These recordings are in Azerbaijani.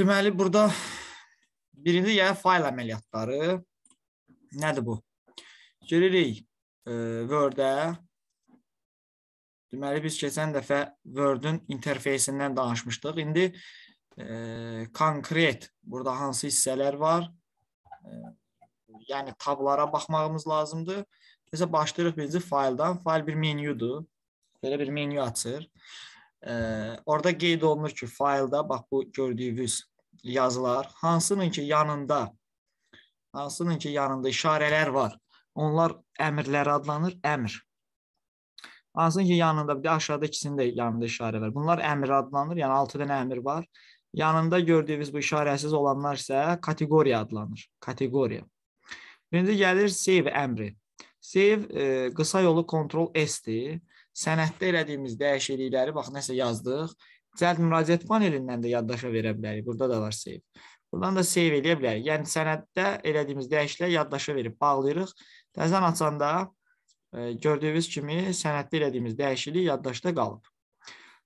Deməli, burada birinci yəni fayl əməliyyatları. Nədir bu? Giririk e, Word-ə. Deməli, biz keçən dəfə Word-ün interfeysindən danışmışdıq. İndi e, konkret burada hansı hissələr var? E, yəni tablara baxmağımız lazımdır. Bizə başlayırıq birinci fayldan. Fayl bir menyudur. Belə bir menyu açır orada qeyd olunur ki, faylda bax bu gördüyünüz yazılar hansının ki yanında hansının ki yanında işarələr var. Onlar əmrlər adlanır, əmr. Hansının ki yanında bir də aşağıda ikisinin də yanında işarə var. Bunlar əmr adlanır, yəni 6 dənə əmr var. Yanında gördüyünüz bu işarəsiz olanlar isə kateqoriya adlanır, kateqoriya. Birinci gəlir save əmri. Save e, qısa yolu control S-dir sənəddə elədiyimiz dəyişiklikləri bax nəsə yazdıq. Cəld müraciət panelindən də yaddaşa verə bilərik. Burada da var save. Buradan da save eləyə bilərik. Yəni sənəddə elədiyimiz dəyişiklikləri yaddaşa verib bağlayırıq. Təzədən açanda e, gördüyünüz kimi sənəddə elədiyimiz dəyişiklik yaddaşda qalıb.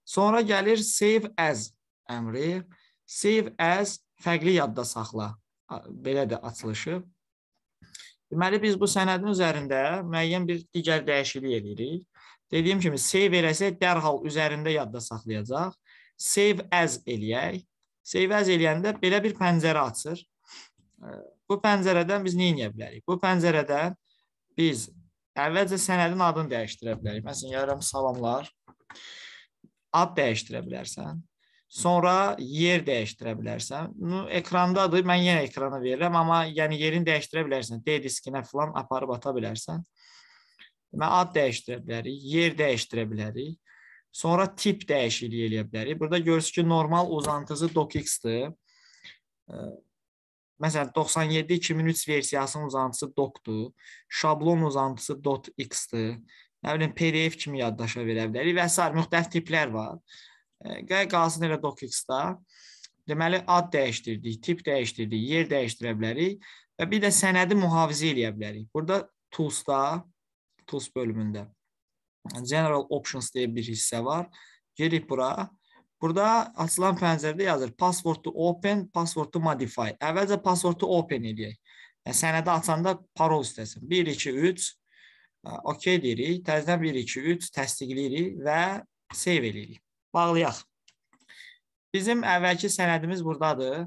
Sonra gəlir save as əmri. Save as fərqli yadda saxla. Belə də açılışı. Deməli biz bu sənədin üzərində müəyyən bir digər dəyişiklik edirik. Dediyim kimi save eləsək dərhal üzərində yadda saxlayacaq. Save as eləyək. Save as eləyəndə belə bir pəncərə açır. Bu pəncərədən biz nə edə bilərik? Bu pəncərədən biz əvvəlcə sənədin adını dəyişdirə bilərik. Məsələn, yaram salamlar. Ad dəyişdirə bilərsən. Sonra yer dəyişdirə bilərsən. Bu ekrandadır. Mən yenə ekrana verirəm, amma yəni yerini dəyişdirə bilərsən. D diskinə falan aparıb ata bilərsən. Deməli ad dəyişdirə bilərik, yer dəyişdirə bilərik. Sonra tip dəyişikliyi eləyə bilərik. Burada görürsüz ki, normal uzantısı docx-dir. Məsələn, 97-2003 versiyasının uzantısı doc-dur. Şablon uzantısı .x-dir. Nə bilim, PDF kimi yaddaşa verə bilərik və s. müxtəlif tiplər var. Qay qalsın elə docx-da. Deməli, ad dəyişdirdik, tip dəyişdirdik, yer dəyişdirə bilərik və bir də sənədi mühafizə eləyə bilərik. Burada tools-da Tools bölümündə General Options deyə bir hissə var. Gelirik bura. Burada açılan pəncərədə yazır password to open, password to modify. Əvvəlcə password to open edək. Yəni, e, sənədi açanda parol istəsin. 1, 2, 3, e, OK deyirik. Təzədən 1, 2, 3 təsdiqləyirik və save eləyirik. Bağlayaq. Bizim əvvəlki sənədimiz buradadır.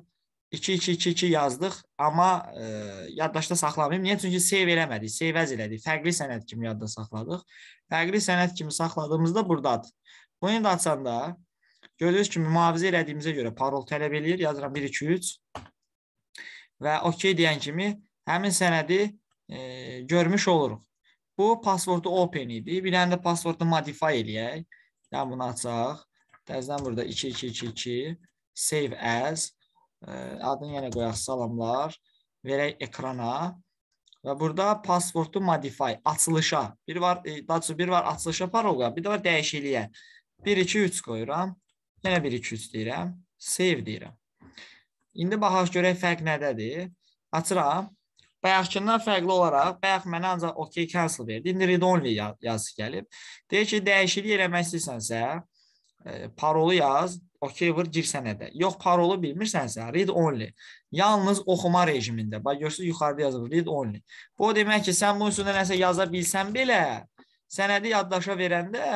2-2-2-2 yazdıq, amma e, yaddaşda saxlamayım. Niyə? Çünki save eləmədik, save əz elədik. Fərqli sənəd kimi yadda saxladıq. Fərqli sənəd kimi saxladığımızda burdadır. Bunu indi açanda gördüyünüz kimi mühafizə elədiyimizə görə parol tələb eləyir. Yazıram 1 2 3 və OK deyən kimi həmin sənədi e, görmüş oluruq. Bu passwordu open idi. Bir dənə də passwordu modify eləyək. Yəni bunu açaq. Təzədən burada 2222 save as adını yenə qoyaq salamlar. Verək ekrana. Və burada password'u modify, açılışa. Bir var, e, daha çox bir var açılışa parolqa, bir də var dəyişikliyə. 1 2 3 qoyuram. Yenə 1 2 3 deyirəm. Save deyirəm. İndi baxaq görək fərq nədədir. Açıram. Bayaqçından fərqli olaraq, bayaq mənə ancaq OK cancel verdi. İndi read only yazısı gəlib. Deyir ki, dəyişiklik eləmək istəyirsənsə, e, parolu yaz, okey vur girsən edə. Yox parolu bilmirsənsə read only. Yalnız oxuma rejimində. Bax görürsüz yuxarıda yazılıb read only. Bu o demək ki, sən bunun üstündə nəsə yaza bilsən belə sənədi yaddaşa verəndə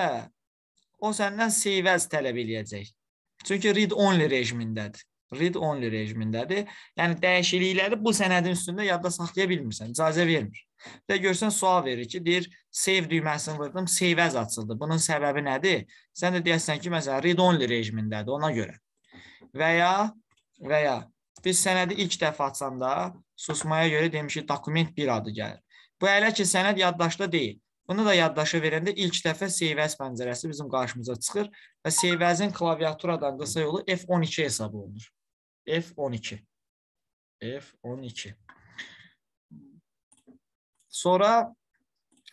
o səndən save as tələb eləyəcək. Çünki read only rejimindədir. Read only rejimindədir. Yəni dəyişiklikləri bu sənədin üstündə yadda saxlaya bilmirsən. İcazə vermir. Və görsən sual verir ki, deyir save düyməsini vurdum, save as açıldı. Bunun səbəbi nədir? Sən də deyəsən ki, məsələn, read only rejimindədir ona görə. Və ya və ya biz sənədi ilk dəfə açanda susmaya görə demişik dokument 1 adı gəlir. Bu hələ ki sənəd yaddaşda deyil. Bunu da yaddaşa verəndə ilk dəfə save as pəncərəsi bizim qarşımıza çıxır və save as-in klaviaturadan qısa yolu F12 hesab olunur. F12. F12. Sonra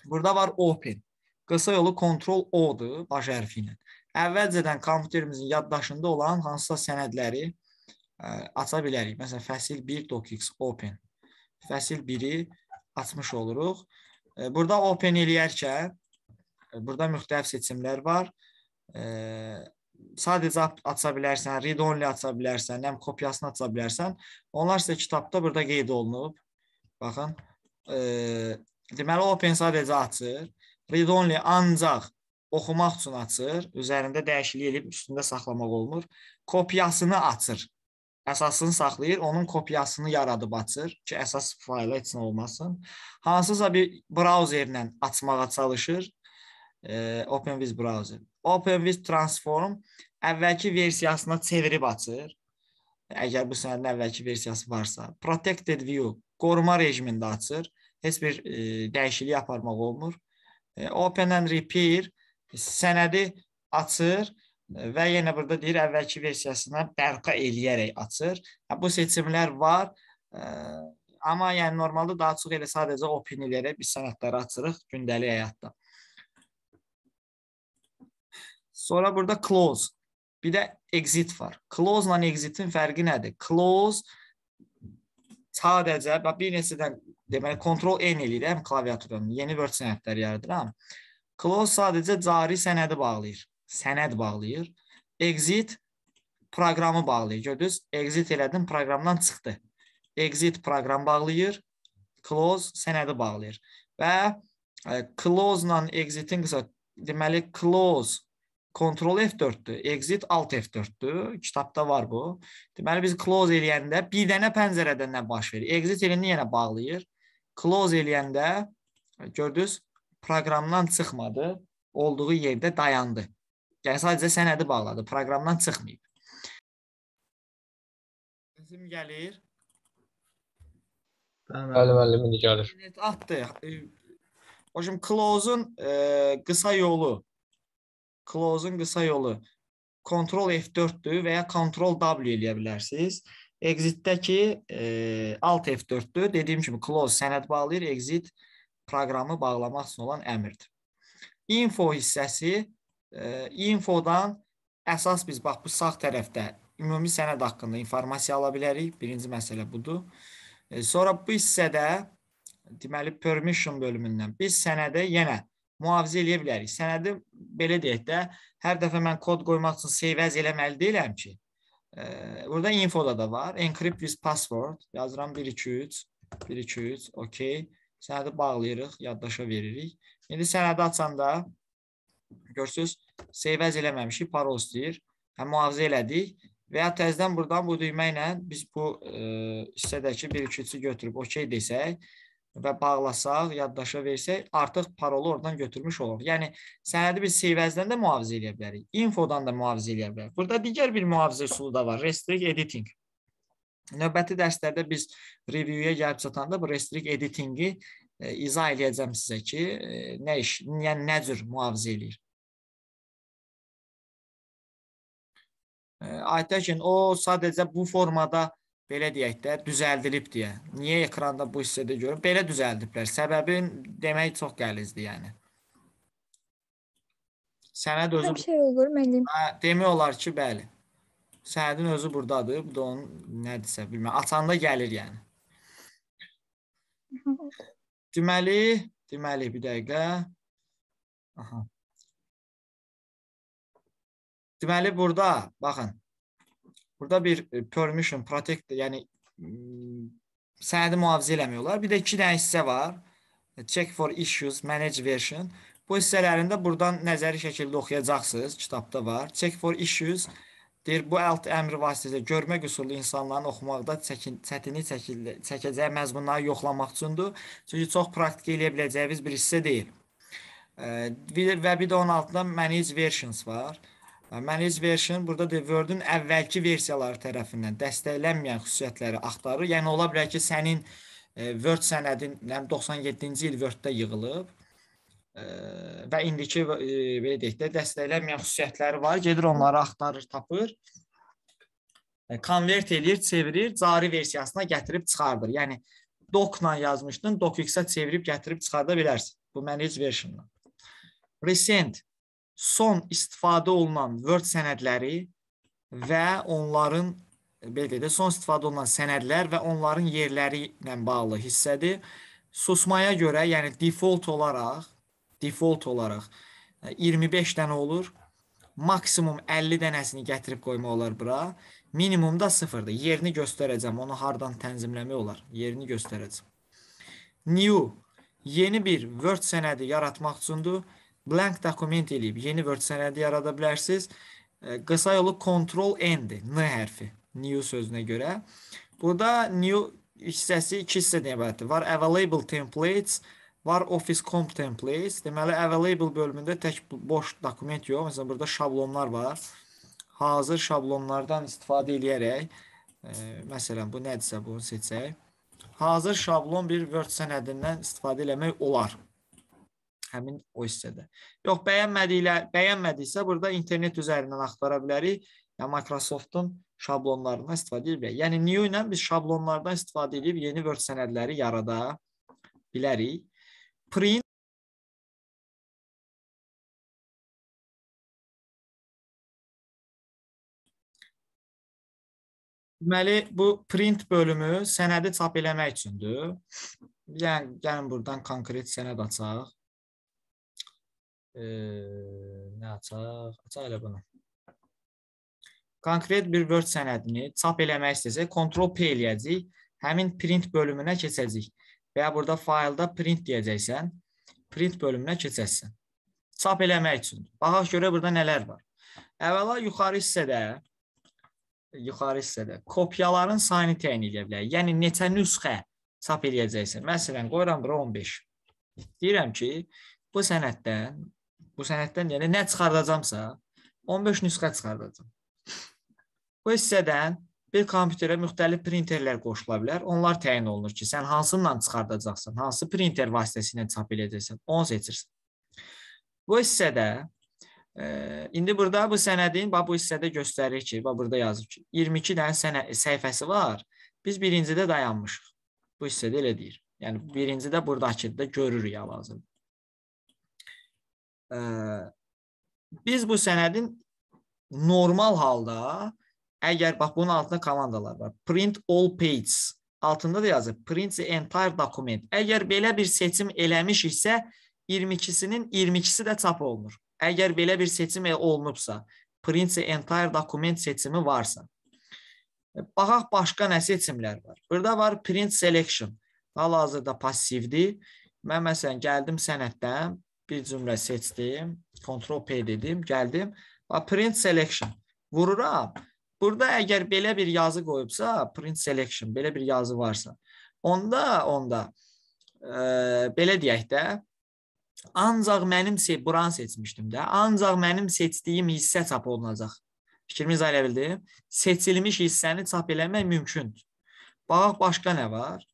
burada var open. Qısa yolu Ctrl O-dur baş hərfi ilə. Əvvəlcədən kompüterimizin yaddaşında olan hansısa sənədləri ə, e, aça bilərik. Məsələn, fəsil 1 docx open. Fəsil 1-i açmış oluruq. Ə, e, burada open eləyərkən e, burada müxtəlif seçimlər var. Ə, sadəcə aça bilərsən, read only aça bilərsən, həm kopyasını aça bilərsən. Onlar isə kitabda burada qeyd olunub. Baxın, e, deməli open sadəcə açır. Read only ancaq oxumaq üçün açır. Üzərində dəyişiklik edib üstündə saxlamaq olmur. Kopyasını açır. Əsasını saxlayır, onun kopyasını yaradıb açır ki, əsas fayla heç nə olmasın. Hansısa bir brauzerlə açmağa çalışır. E, OpenWiz browser. OpenWiz Transform əvvəlki versiyasına çevirib açır. Əgər bu sənədin əvvəlki versiyası varsa, Protected View qoruma rejimində açır heç bir e, dəyişiklik aparmaq olmur. E, open and repair sənədi açır e, və yenə burada deyir əvvəlki versiyasına bərpa eləyərək açır. Hə, bu seçimlər var. E, amma yəni normalda daha çox elə sadəcə open eləyərək biz sənədləri açırıq gündəlik həyatda. Sonra burada close. Bir də exit var. Close ilə exitin fərqi nədir? Close sadəcə bax bir neçədən deməli Ctrl N eləyirəm yəni klaviaturadan. Yeni Word sənədləri yaradıram. Close sadəcə cari sənədi bağlayır. Sənəd bağlayır. Exit proqramı bağlayır. Gördünüz? Exit elədim, proqramdan çıxdı. Exit proqram bağlayır. Close sənədi bağlayır. Və e, close-la exit-in qısa deməli close Ctrl F4-dür, Exit Alt F4-dür. Kitabda var bu. Deməli biz close eləyəndə bir dənə pəncərədən nə baş verir? Exit elini yenə bağlayır close eləyəndə gördünüz, proqramdan çıxmadı, olduğu yerdə dayandı. Yəni sadəcə sənədi bağladı, proqramdan çıxmayıb. Səsim gəlir. Bəli, müəllim indi gəlir. Net atdı. Oşum close-un qısa yolu close-un qısa yolu Ctrl F4-dür və ya Ctrl W eləyə bilərsiniz. Exit-dəki e, Alt F4-dür. Dediyim kimi close sənəd bağlayır, exit proqramı bağlamaq üçün olan əmrdir. Info hissəsi e, infodan əsas biz bax bu sağ tərəfdə ümumi sənəd haqqında informasiya ala bilərik. Birinci məsələ budur. E, sonra bu hissədə deməli permission bölümündən biz sənədə yenə mühafizə eləyə bilərik. Sənədi belə deyək də, hər dəfə mən kod qoymaq üçün save as eləməli deyiləm ki. Burada infoda da var. Encrypt with password. Yazıram 123. 123. Okey. Sənədi bağlayırıq, yaddaşa veririk. İndi sənədi açanda görsünüz, save əz eləməmişik, parol istəyir. Həm mühafizə elədik və ya təzdən buradan bu düymə ilə biz bu e, hissədəki 1-2-3-ü götürüb okey desək, və bağlasaq, yaddaşa versək, artıq parolu oradan götürmüş oluruq. Yəni sənədi biz seyvəzdən də mühafizə eləyə bilərik, infodan da mühafizə eləyə bilərik. Burada digər bir mühafizə üsulu da var, restrict editing. Növbəti dərslərdə biz review-ya gəlib çatanda bu restrict editingi e, izah eləyəcəm sizə ki, e, nə iş, yəni nə cür mühafizə eləyir. E, aytəkin, o sadəcə bu formada belə deyək də, düzəldilib deyə. Niyə ekranda bu hissədə görüm? Belə düzəldiblər. Səbəbin demək çox qəlizdir, yəni. Sənəd özü bir şey olur, müəllim. Hə, demək olar ki, bəli. Sənədin özü burdadır. Bu da onun nədirsə, bilmirəm. Açanda gəlir, yəni. Deməli, deməli bir dəqiqə. Aha. Deməli burada baxın Burada bir e, permission, protect, yəni hmm, sənədi mühafizə eləmiyorlar. Bir də iki dənə hissə var. Check for issues, manage version. Bu hissələrində buradan nəzəri şəkildə oxuyacaqsınız. Kitabda var. Check for issues deyir, bu alt əmri vasitəsilə görmək üsulu insanların oxumaqda çəkin, çətini çəkildə, çəkəcəyi məzmunları yoxlamaq üçündür. Çünki çox praktik eləyə biləcəyiniz bir hissə deyil. Və bir də onun altında manage versions var. Manage version burada da Word-ün əvvəlki versiyaları tərəfindən dəstəklənməyən xüsusiyyətləri axtarır. Yəni ola bilər ki, sənin e, Word sənədin 97-ci yəni il Word-də yığılıb e, və indiki e, belə deyək də dəstəklənməyən xüsusiyyətləri var. Gedir onları axtarır, tapır. Konvert eləyir, çevirir, cari versiyasına gətirib çıxardır. Yəni doc-la yazmışdın, docx-ə çevirib gətirib çıxarda bilərsən. Bu manage version-la. Resend son istifadə olunan Word sənədləri və onların belə deyək də son istifadə olunan sənədlər və onların yerləri ilə bağlı hissədir. Susmaya görə, yəni default olaraq, default olaraq 25 e, dənə olur. Maksimum 50 dənəsini gətirib qoymaq olar bura. Minimumda 0-dır. Yerini göstərəcəm. Onu hardan tənzimləmək olar? Yerini göstərəcəm. New yeni bir Word sənədi yaratmaq üçündür blank dokument eləyib yeni Word sənədi yarada bilərsiniz. E, qısa yolu Ctrl N-dir, N hərfi, new sözünə görə. Burada new hissəsi iki hissədən ibarətdir. Var available templates, var Office Comp templates. Deməli available bölümündə tək boş dokument yox. Məsələn, burada şablonlar var. Hazır şablonlardan istifadə edərək, e, məsələn, bu nədirsə bunu seçsək, hazır şablon bir Word sənədindən istifadə etmək olar həmin o hissədə. Yox, bəyənmədiklər, bəyənmədisə burada internet üzərindən axtara bilərik. Yəni Microsoftun şablonlarından istifadə edə bilərik. Yəni new ilə biz şablonlardan istifadə edib yeni Word sənədləri yarada bilərik. Print Deməli, bu print bölümü sənədi çap eləmək üçündür. Yəni gəlin buradan konkret sənəd açaq nə açaq? Açaq elə bunu. Konkret bir Word sənədini çap eləmək istəsək, Ctrl P eləyəcəyik. Həmin print bölümünə keçəcəyik. Və ya burada faylda print deyəcəksən, print bölümünə keçəcəksən. Çap eləmək üçün. Baxaq görə burada nələr var. Əvvəla yuxarı hissədə yuxarı hissədə kopyaların sayını təyin edə bilərik. Yəni neçə nüsxə çap eləyəcəksən. Məsələn, qoyuram bura 15. Deyirəm ki, bu sənəddən Bu sənəddən yəni nə çıxardacamsa, 15 nüsxə çıxardacam. Bu hissədən bir kompüterə müxtəlif printerlər qoşula bilər. Onlar təyin olunur ki, sən hansınla çıxardacaqsan, hansı printer vasitəsilə çap edəcəksən, onu seçirsən. Bu hissədə e, indi burada bu sənədin bax bu hissədə göstərir ki, bax burada yazır ki, 22 dənə sənə səhifəsi var. Biz birincidə dayanmışıq. Bu hissədə elə deyir. Yəni birincidə burdakı da görürük hal-hazırda biz bu sənədin normal halda əgər bax bunun altında komandalar var. Print all pages altında da yazır. Print the entire document. Əgər belə bir seçim eləmişiksə 22-sinin 22-si də çap olunur. Əgər belə bir seçim e, olunubsa, print the entire document seçimi varsa. E, baxaq başqa nə seçimlər var. Burada var print selection. Hal-hazırda passivdir. Mən məsələn gəldim sənəddən bir cümlə seçdim, Ctrl P dedim, gəldim və print selection vururam. Burada əgər belə bir yazı qoyubsa, print selection belə bir yazı varsa, onda onda e, belə deyək də ancaq mənim se buranı seçmişdim də, ancaq mənim seçdiyim hissə çap olunacaq. Fikrimiz ayrı bildim. Seçilmiş hissəni çap eləmək mümkündür. Bax başqa nə var?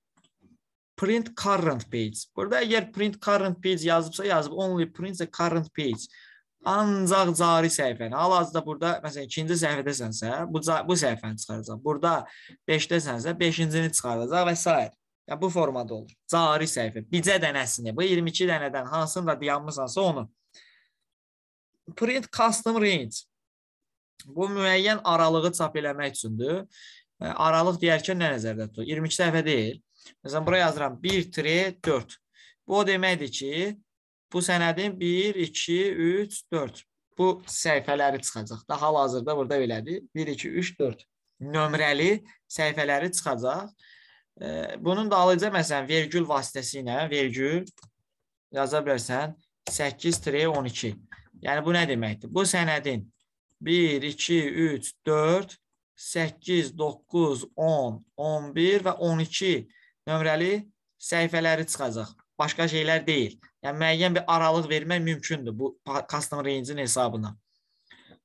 print current page. Burada əgər print current page yazıbsa, yazıb only print the current page. Ancaq cari səhifəni. Hal-hazırda burada məsələn 2-ci səhifədəsənsə, bu bu səhifəni çıxaracaq. Burada 5-dəsənsə 5-cini çıxaracaq və s. Yəni bu formada olur. Cari səhifə. Bircə dənəsini, bu 22 dənədən hansını da dayanmısansa onu. Print custom range. Bu müəyyən aralığı çap eləmək üçündür. Aralıq deyərkən nə nəzərdə tutulur? 22 səhifə deyil. Məsələn, bura yazıram 1 tire 4. Bu o deməkdir ki, bu sənədin 1, 2, 3, 4. Bu səhifələri çıxacaq. Da hal-hazırda burada belədir. 1, 2, 3, 4 nömrəli səhifələri çıxacaq. Bunun da alıcı, məsələn, vergül vasitəsi ilə, vergül yaza bilərsən 8-12. Yəni, bu nə deməkdir? Bu sənədin 1, 2, 3, 4, 8, 9, 10, 11 və 12 nömrəli səhifələri çıxacaq. Başqa şeylər deyil. Yəni müəyyən bir aralıq vermək mümkündür bu custom range-in hesabına.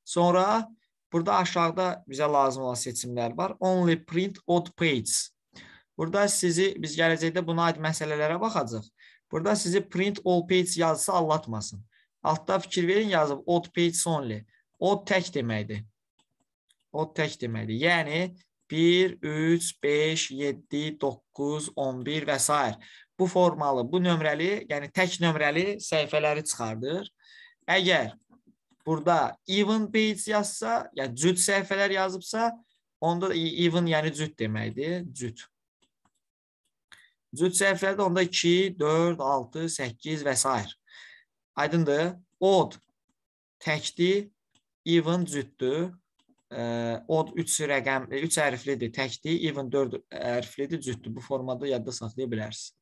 Sonra burada aşağıda bizə lazım olan seçimlər var. Only print odd pages. Burada sizi biz gələcəkdə buna aid məsələlərə baxacağıq. Burada sizi print all pages yazısı allatmasın. Altda fikir verin yazıb odd pages only. Odd tək deməkdir. Odd tək deməkdir. Yəni 1, 3, 5, 7, 9, 11 və s. Bu formalı, bu nömrəli, yəni tək nömrəli səhifələri çıxardır. Əgər burada even page yazsa, yəni cüt səhifələr yazıbsa, onda even yəni cüt deməkdir, cüt. Cüt səhifələrdə onda 2, 4, 6, 8 və s. Aydındır. Odd təkdir, even cütdür od 3 rəqəm 3 e, hərflidir, təkdir, even 4 hərflidir, cütdür. Bu formada yadda saxlaya bilərsiniz.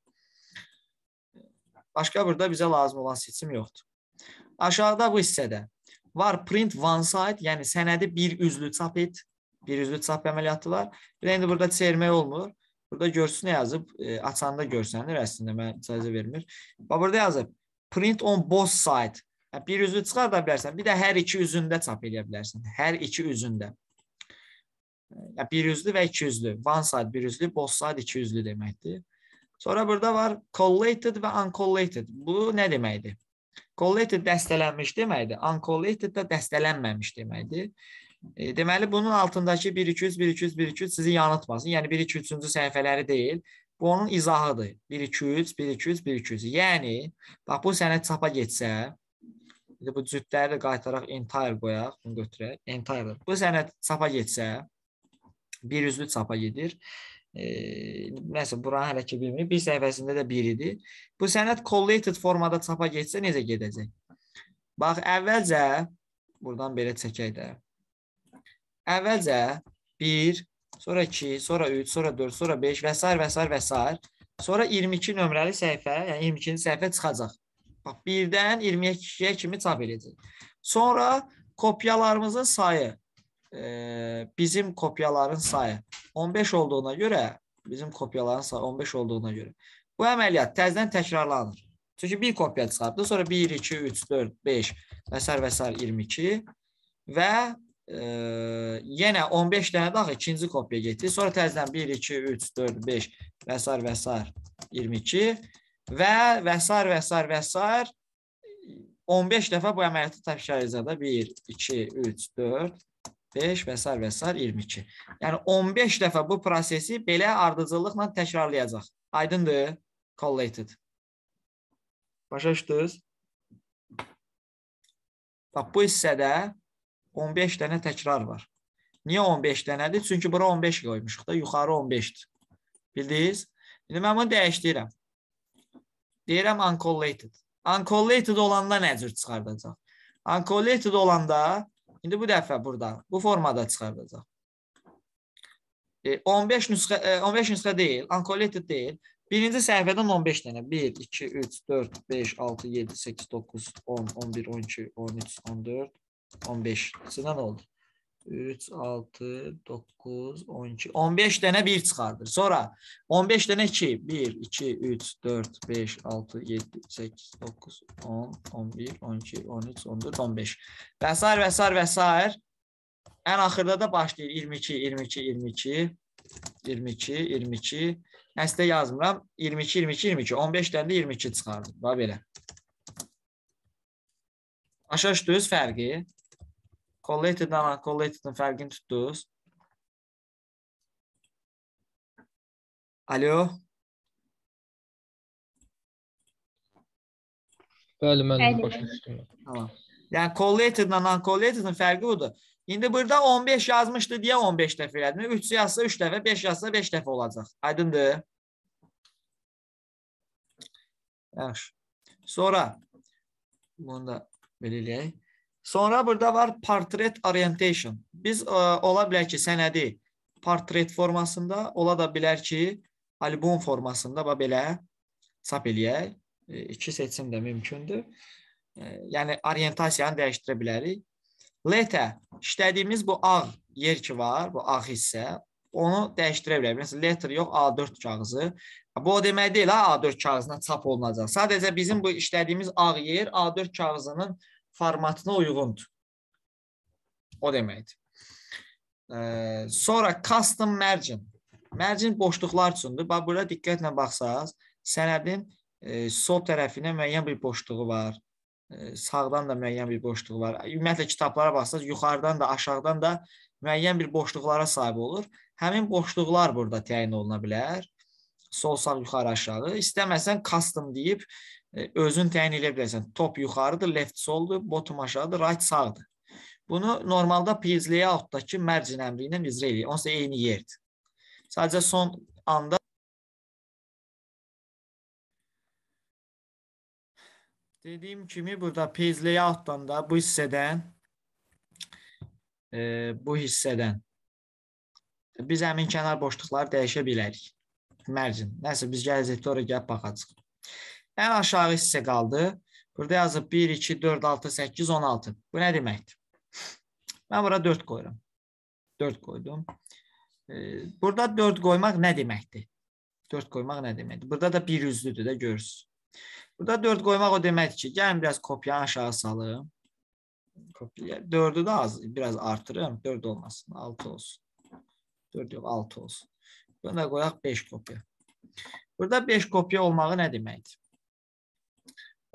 Başqa burada bizə lazım olan seçim yoxdur. Aşağıda bu hissədə var print one side, yəni sənədi bir üzlü çap et, bir üzlü çap əməliyyatı var. Bir də indi burada çevirmək olmur. Burada görsün yazıb, e, açanda görsənir əslində, mən icazə vermir. Və burada yazıb print on both side. Bir üzü çıxarda bilərsən. Bir də hər iki üzündə çap eləyə bilərsən. Hər iki üzündə. Bir üzlü və iki üzlü. One side bir üzlü, both side iki üzlü deməkdir. Sonra burada var collated və uncollated. Bu nə deməkdir? Collated dəstələnmiş deməkdir. Uncollated də dəstələnməmiş deməkdir. E, deməli bunun altındakı 1 200 1 200 1 200 sizi yanıltmasın. Yəni 1 2 3-cü səhifələri deyil. Bu onun izahıdır. 1 200 1 200 1 200. Yəni bax bu sənəd çapa getsə, İndi bu cütləri də qaytaraq entire qoyaq, bunu götürək. Entire. Bu sənəd çapa getsə, bir üzlü çapa gedir. E, nəsə buranı hələ ki bilmirik. Bir səhifəsində də bir idi. Bu sənəd collated formada çapa getsə necə gedəcək? Bax, əvvəlcə buradan belə çəkək də. Əvvəlcə 1, sonra 2, sonra 3, sonra 4, sonra 5 və s. və s. və s. Sonra 22 nömrəli səhifə, yəni 22-ci səhifə çıxacaq. Bax, 1-dən 22-yə kimi çap eləyəcək. Sonra kopyalarımızın sayı, e, bizim kopyaların sayı 15 olduğuna görə, bizim kopyaların sayı 15 olduğuna görə bu əməliyyat təzdən təkrarlanır. Çünki bir kopya çıxartdı, sonra 1, 2, 3, 4, 5 və s. və s. 22 və e, yenə 15 dənə daha ikinci kopya getdi. Sonra təzdən 1, 2, 3, 4, 5 və s. və s. 22 və və s. və s. və s. 15 dəfə bu əməliyyatı təkrarlayacaq da 1 2 3 4 5 və s. və s. 22. Yəni 15 dəfə bu prosesi belə ardıcıllıqla təkrarlayacaq. Aydındır? Collated. Başa düşdünüz? Bax bu hissədə 15 dənə təkrar var. Niyə 15 dənədir? Çünki bura 15 qoymuşuq da, yuxarı 15-dir. Bildiniz? İndi mən bunu dəyişdirəm. Deyirəm uncollated. Uncollated olanda nə cür çıxardacaq? Uncollated olanda indi bu dəfə burada bu formada çıxardacaq. 15 e, nüsxə 15 e, nüsxə deyil, uncollated deyil. Birinci səhifədən 15 dənə. 1, 2, 3, 4, 5, 6, 7, 8, 9, 10, 11, 12, 13, 14, 15. Sizə nə oldu? 3, 6, 9, 12, 15 dənə 1 çıxardır. Sonra 15 dənə 2, 1, 2, 3, 4, 5, 6, 7, 8, 9, 10, 11, 12, 13, 14, 15 və s. və s. və s. Ən axırda da başlayır 22, 22, 22, 22, 22. Nəsdə yazmıram. 22, 22, 22. 15 dənə də 22 çıxardım. Bax belə. Aşağı düz fərqi. Collated'dan uncollated'ın farkını tuttuğuz. Alo. Bəli, mən başa düşdüm. Tamam. Yani collated'dan uncollated'ın farkı budur. İndi burada 15 yazmışdı diye 15 dəfə elədim. 3 yazsa 3 dəfə, 5 yazsa 5 dəfə olacaq. Aydındır? Yaxşı. Sonra bunu da belə eləyək. Sonra burada var portrait orientation. Biz ə, e, ola bilər ki, sənədi portrait formasında, ola da bilər ki, album formasında və belə çap eləyək. E, iki seçim də mümkündür. E, yəni orientasiyanı dəyişdirə bilərik. Lete işlədiyimiz bu ağ yer ki var, bu ağ hissə, onu dəyişdirə bilərik. Məsələn, letter yox, A4 kağızı. Bu o demək deyil, ha, A4 kağızına çap olunacaq. Sadəcə bizim bu işlədiyimiz ağ yer A4 kağızının formatına uyğundur. O deməkdir. Ee, sonra custom margin. Margin boşluqlar üçündür. Bax, burada diqqətlə baxsaz, sənədin e, sol tərəfinə müəyyən bir boşluğu var. E, sağdan da müəyyən bir boşluğu var. Ümumiyyətlə, kitablara baxsaz, yuxarıdan da, aşağıdan da müəyyən bir boşluqlara sahib olur. Həmin boşluqlar burada təyin oluna bilər. Sol, sağ, yuxarı, aşağı. İstəməsən custom deyib E, özün təyin edə bilərsən. Top yuxarıdır, left soldur, bottom aşağıdır, right sağdır. Bunu normalda page layoutdakı mərcin əmri ilə icra edirik. Onsuz da eyni yerdir. Sadəcə son anda Dediyim kimi burada page layoutdan da bu hissədən e, bu hissədən biz həmin kənar boşluqları dəyişə bilərik. Mərcin. Nəsə biz gələcəkdə ora gəlib baxacağıq. Ən aşağı hissə qaldı. Burada yazıb 1, 2, 4, 6, 8, 16. Bu nə deməkdir? Mən bura 4 qoyuram. 4 qoydum. Burada 4 qoymaq nə deməkdir? 4 qoymaq nə deməkdir? Burada da 1 yüzlüdür də görürsünüz. Burada 4 qoymaq o deməkdir ki, gəlin biraz kopyanı aşağı salım. Kopya 4-ü də az, biraz artırım. 4 olmasın, 6 olsun. 4 yox, 6 olsun. Bunu da qoyaq 5 kopya. Burada 5 kopya olmağı nə deməkdir?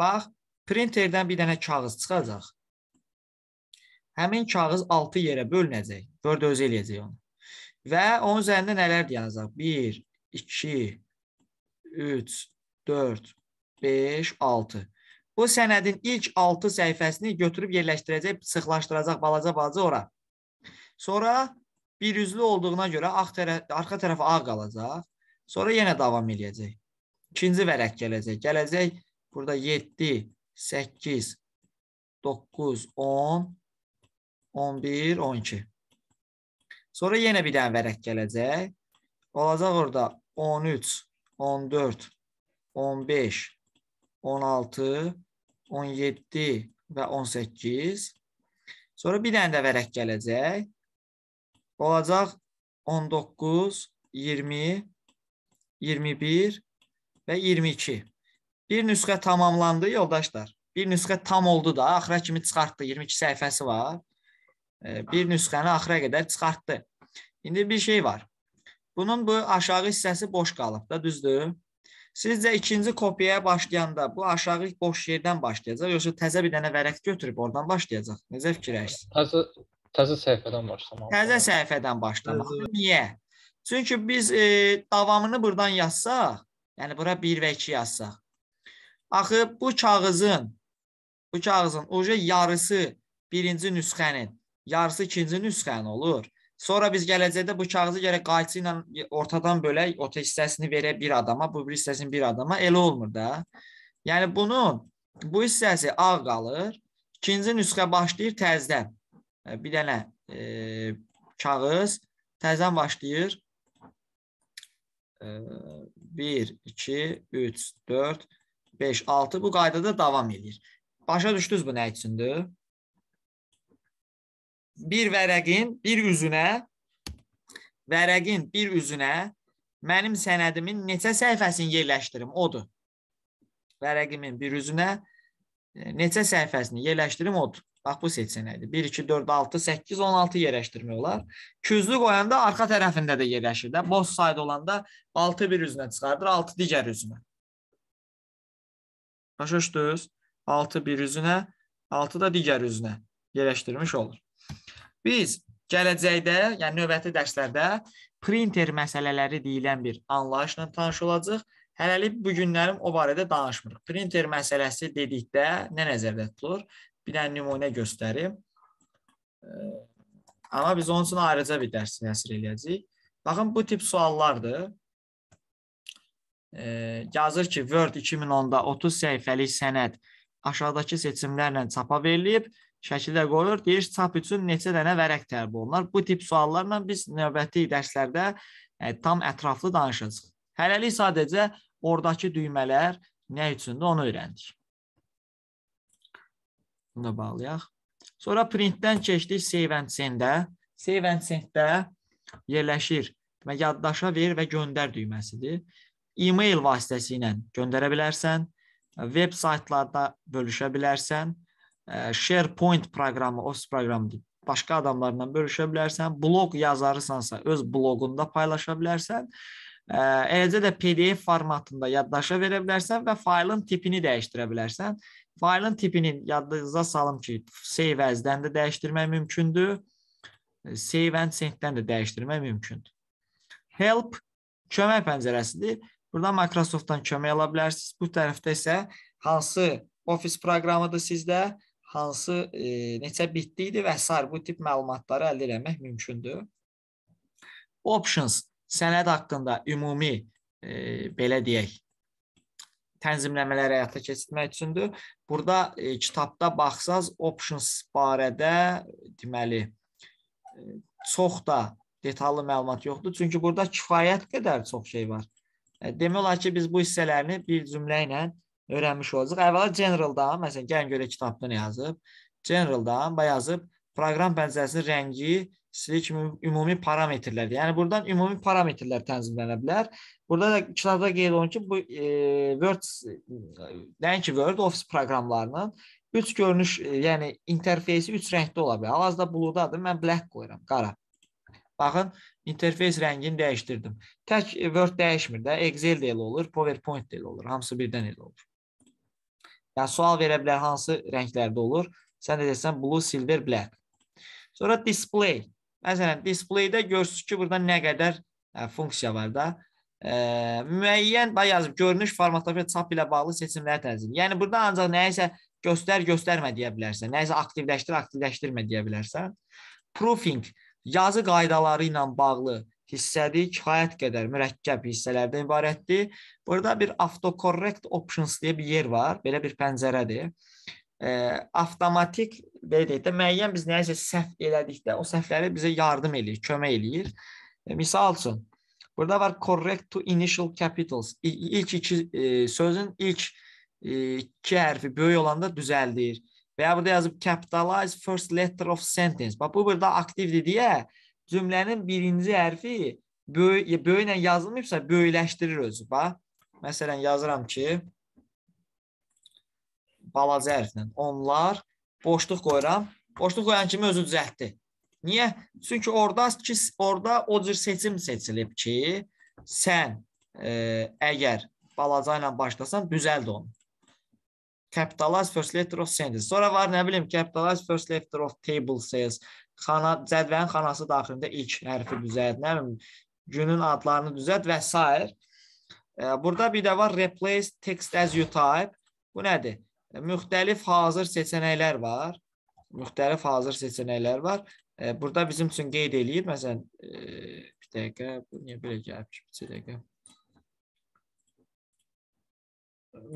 Bax, printerdən bir dənə kağız çıxacaq. Həmin kağız 6 yerə bölünəcək. Word özü eləyəcək onu. Və onun üzərində nələr yazacaq? 1, 2, 3, 4, 5, 6. Bu sənədin ilk 6 səhifəsini götürüb yerləşdirəcək, sıxlaşdıracaq balaca-balaca ora. Sonra bir üzlü olduğuna görə tərəf, arxa tərəfə ağ qalacaq. Sonra yenə davam eləyəcək. İkinci vərəq gələcək. Gələcək Burada 7, 8, 9, 10, 11, 12. Sonra yenə bir dənə vərəq gələcək. Olacaq orada 13, 14, 15, 16, 17 və 18. Sonra bir dənə də vərəq gələcək. Olacaq 19, 20, 21 və 22. Bir nüsxə tamamlandı yoldaşlar. Bir nüsxə tam oldu da, axıra kimi çıxartdı. 22 səhifəsi var. E, bir nüsxəni axıra qədər çıxartdı. İndi bir şey var. Bunun bu aşağı hissəsi boş qalıb da, düzdür? Sizcə ikinci kopiyaya başlayanda bu aşağı boş yerdən başlayacaq, yoxsa təzə bir dənə vərəq götürüb oradan başlayacaq? Necə fikirləşirsiniz? Təzə təzə səhifədən başlamaq. Təzə səhifədən başlamaq. Niyə? Çünki biz e, davamını burdan yazsaq, yəni bura 1 və 2 yazsaq, Axı bu kağızın, bu kağızın oca yarısı birinci nüsxənin, yarısı ikinci nüsxənin olur. Sonra biz gələcəkdə bu kağızı gərək qayçı ilə ortadan bölək, orta hissəsini verək bir adama, bu bir hissəsini bir adama, elə olmur da. Yəni bunun bu hissəsi ağ qalır. İkinci nüsxə başlayır təzədən. E, bir dənə e, kağız təzədən başlayır. E, 1 2 3 4 5, 6 bu qaydada davam edir. Başa düşdünüz bu nə üçündür? Bir vərəqin bir üzünə vərəqin bir üzünə mənim sənədimin neçə səhifəsini yerləşdirim? Odur. Vərəqimin bir üzünə e, neçə səhifəsini yerləşdirim? Odur. Bax bu seçənəkdir. 1 2 4 6 8 16 yerləşdirmək olar. Küzlü qoyanda arxa tərəfində də yerləşir də. Boş sayda olanda 6 bir üzünə çıxardır, 6 digər üzünə. Başa düşdünüz? 6 bir üzünə, 6 da digər üzünə yerləşdirmiş olur. Biz gələcəkdə, yəni növbəti dərslərdə printer məsələləri deyilən bir anlayışla tanış olacağıq. Hələlik bu günlərim o barədə danışmırıq. Printer məsələsi dedikdə nə nəzərdə tutulur? Bir dənə nümunə göstərim. Amma biz onun üçün ayrıca bir dərs nəsr eləyəcəyik. Baxın, bu tip suallardır yazır ki, Word 2010-da 30 səhifəlik sənəd aşağıdakı seçimlərlə çapa verilib, şəkildə qoyur, deyir çap üçün neçə dənə vərəq tələb olunur. Bu tip suallarla biz növbəti dərslərdə tam ətraflı danışacağıq. Hələlik sadəcə ordakı düymələr nə üçündür onu öyrəndik. Bunu da bağlayaq. Sonra printdən keçdik save and send-ə. Save and send-də yerləşir. Demək, yaddaşa ver və göndər düyməsidir e-mail vasitəsilə göndərə bilərsən, veb saytlarda bölüşə bilərsən, e, SharePoint proqramı, Office proqramı başqa adamlarla bölüşə bilərsən, bloq yazarısansa öz bloqunda paylaşa bilərsən. E, eləcə də PDF formatında yaddaşa verə bilərsən və faylın tipini dəyişdirə bilərsən. Faylın tipini yadınıza salım ki, save as-dən də dəyişdirmək mümkündür. E, save and send-dən də dəyişdirmək mümkündür. Help kömək pəncərəsidir. Burada Microsoft-dan kömək ala bilərsiniz. Bu tərəfdə isə hansı ofis proqramıdır sizdə, hansı e, neçə bitdi idi və s. bu tip məlumatları əldə etmək mümkündür. Options sənəd haqqında ümumi e, belə deyək tənzimləmələr həyata keçirmək üçündür. Burada e, kitabda baxsaz options barədə deməli e, çox da detallı məlumat yoxdur. Çünki burada kifayət qədər çox şey var. E, demək olar ki, biz bu hissələrini bir cümlə ilə öyrənmiş olacaq. Əvvəla generaldan, məsələn, gəlin görək kitabda nə yazıb. Generaldan və yazıb proqram pəncərəsinin rəngi silik ümumi parametrlər. Yəni buradan ümumi parametrlər tənzimlənə bilər. Burada da kitabda qeyd olunur ki, bu e, Word nəinki Word, Office proqramlarının üç görünüş, e, yəni interfeysi üç rəngdə ola bilər. Hal-hazırda buludadır. Mən black qoyuram, qara. Baxın, interfeys rəngini dəyişdirdim. Tək Word dəyişmir də, Excel də elə olur, PowerPoint də elə olur, hamısı birdən elə olur. Yəni sual verə bilər hansı rənglərdə olur. Sən də desən blue, silver, black. Sonra display. Məsələn, displaydə görürsüz ki, burada nə qədər ə, funksiya var da. Ə, müəyyən bax yazıb görünüş, formatlaşma, çap ilə bağlı seçimləri tənzimləyir. Yəni burada ancaq nəyisə göstər, göstərmə deyə bilərsən. Nəyisə aktivləşdir, aktivləşdirmə deyə bilərsən. Proofing yazı qaydaları ilə bağlı hissədir, kifayət qədər mürəkkəb hissələrdən ibarətdir. Burada bir autocorrect options deyə bir yer var, belə bir pəncərədir. E, avtomatik belə deyək də müəyyən biz nəyisə səhv elədikdə o səhvləri bizə yardım eləyir, kömək eləyir. E, misal üçün burada var correct to initial capitals. İlk iki e, sözün ilk e, iki hərfi böyük olanda düzəldir. Veya burada yazıp capitalize first letter of sentence. Bak bu burada aktivdir diye cümlənin birinci hərfi böy, böy ilə yazılmayıbsa böyləşdirir özü. Bax, məsələn yazıram ki, balaca hərflə. Onlar boşluq qoyuram. Boşluq qoyan kimi özü düzəltdi. Niyə? Çünki orada ki, orada o cür seçim seçilib ki, sən e, əgər balaca ilə başlasan düzəld onu capitalize first letter of sentence. Sonra var nə bilim capitalize first letter of table sales. Xana cədvəlin xanası daxilində ilk hərfi düzəlt, nə bilim günün adlarını düzəlt və s. E, burada bir də var replace text as you type. Bu nədir? E, müxtəlif hazır seçənəklər var. Müxtəlif hazır seçənəklər var. E, burada bizim üçün qeyd eləyir. Məsələn, bir dəqiqə, bu niyə belə gəlib ki, bir dəqiqə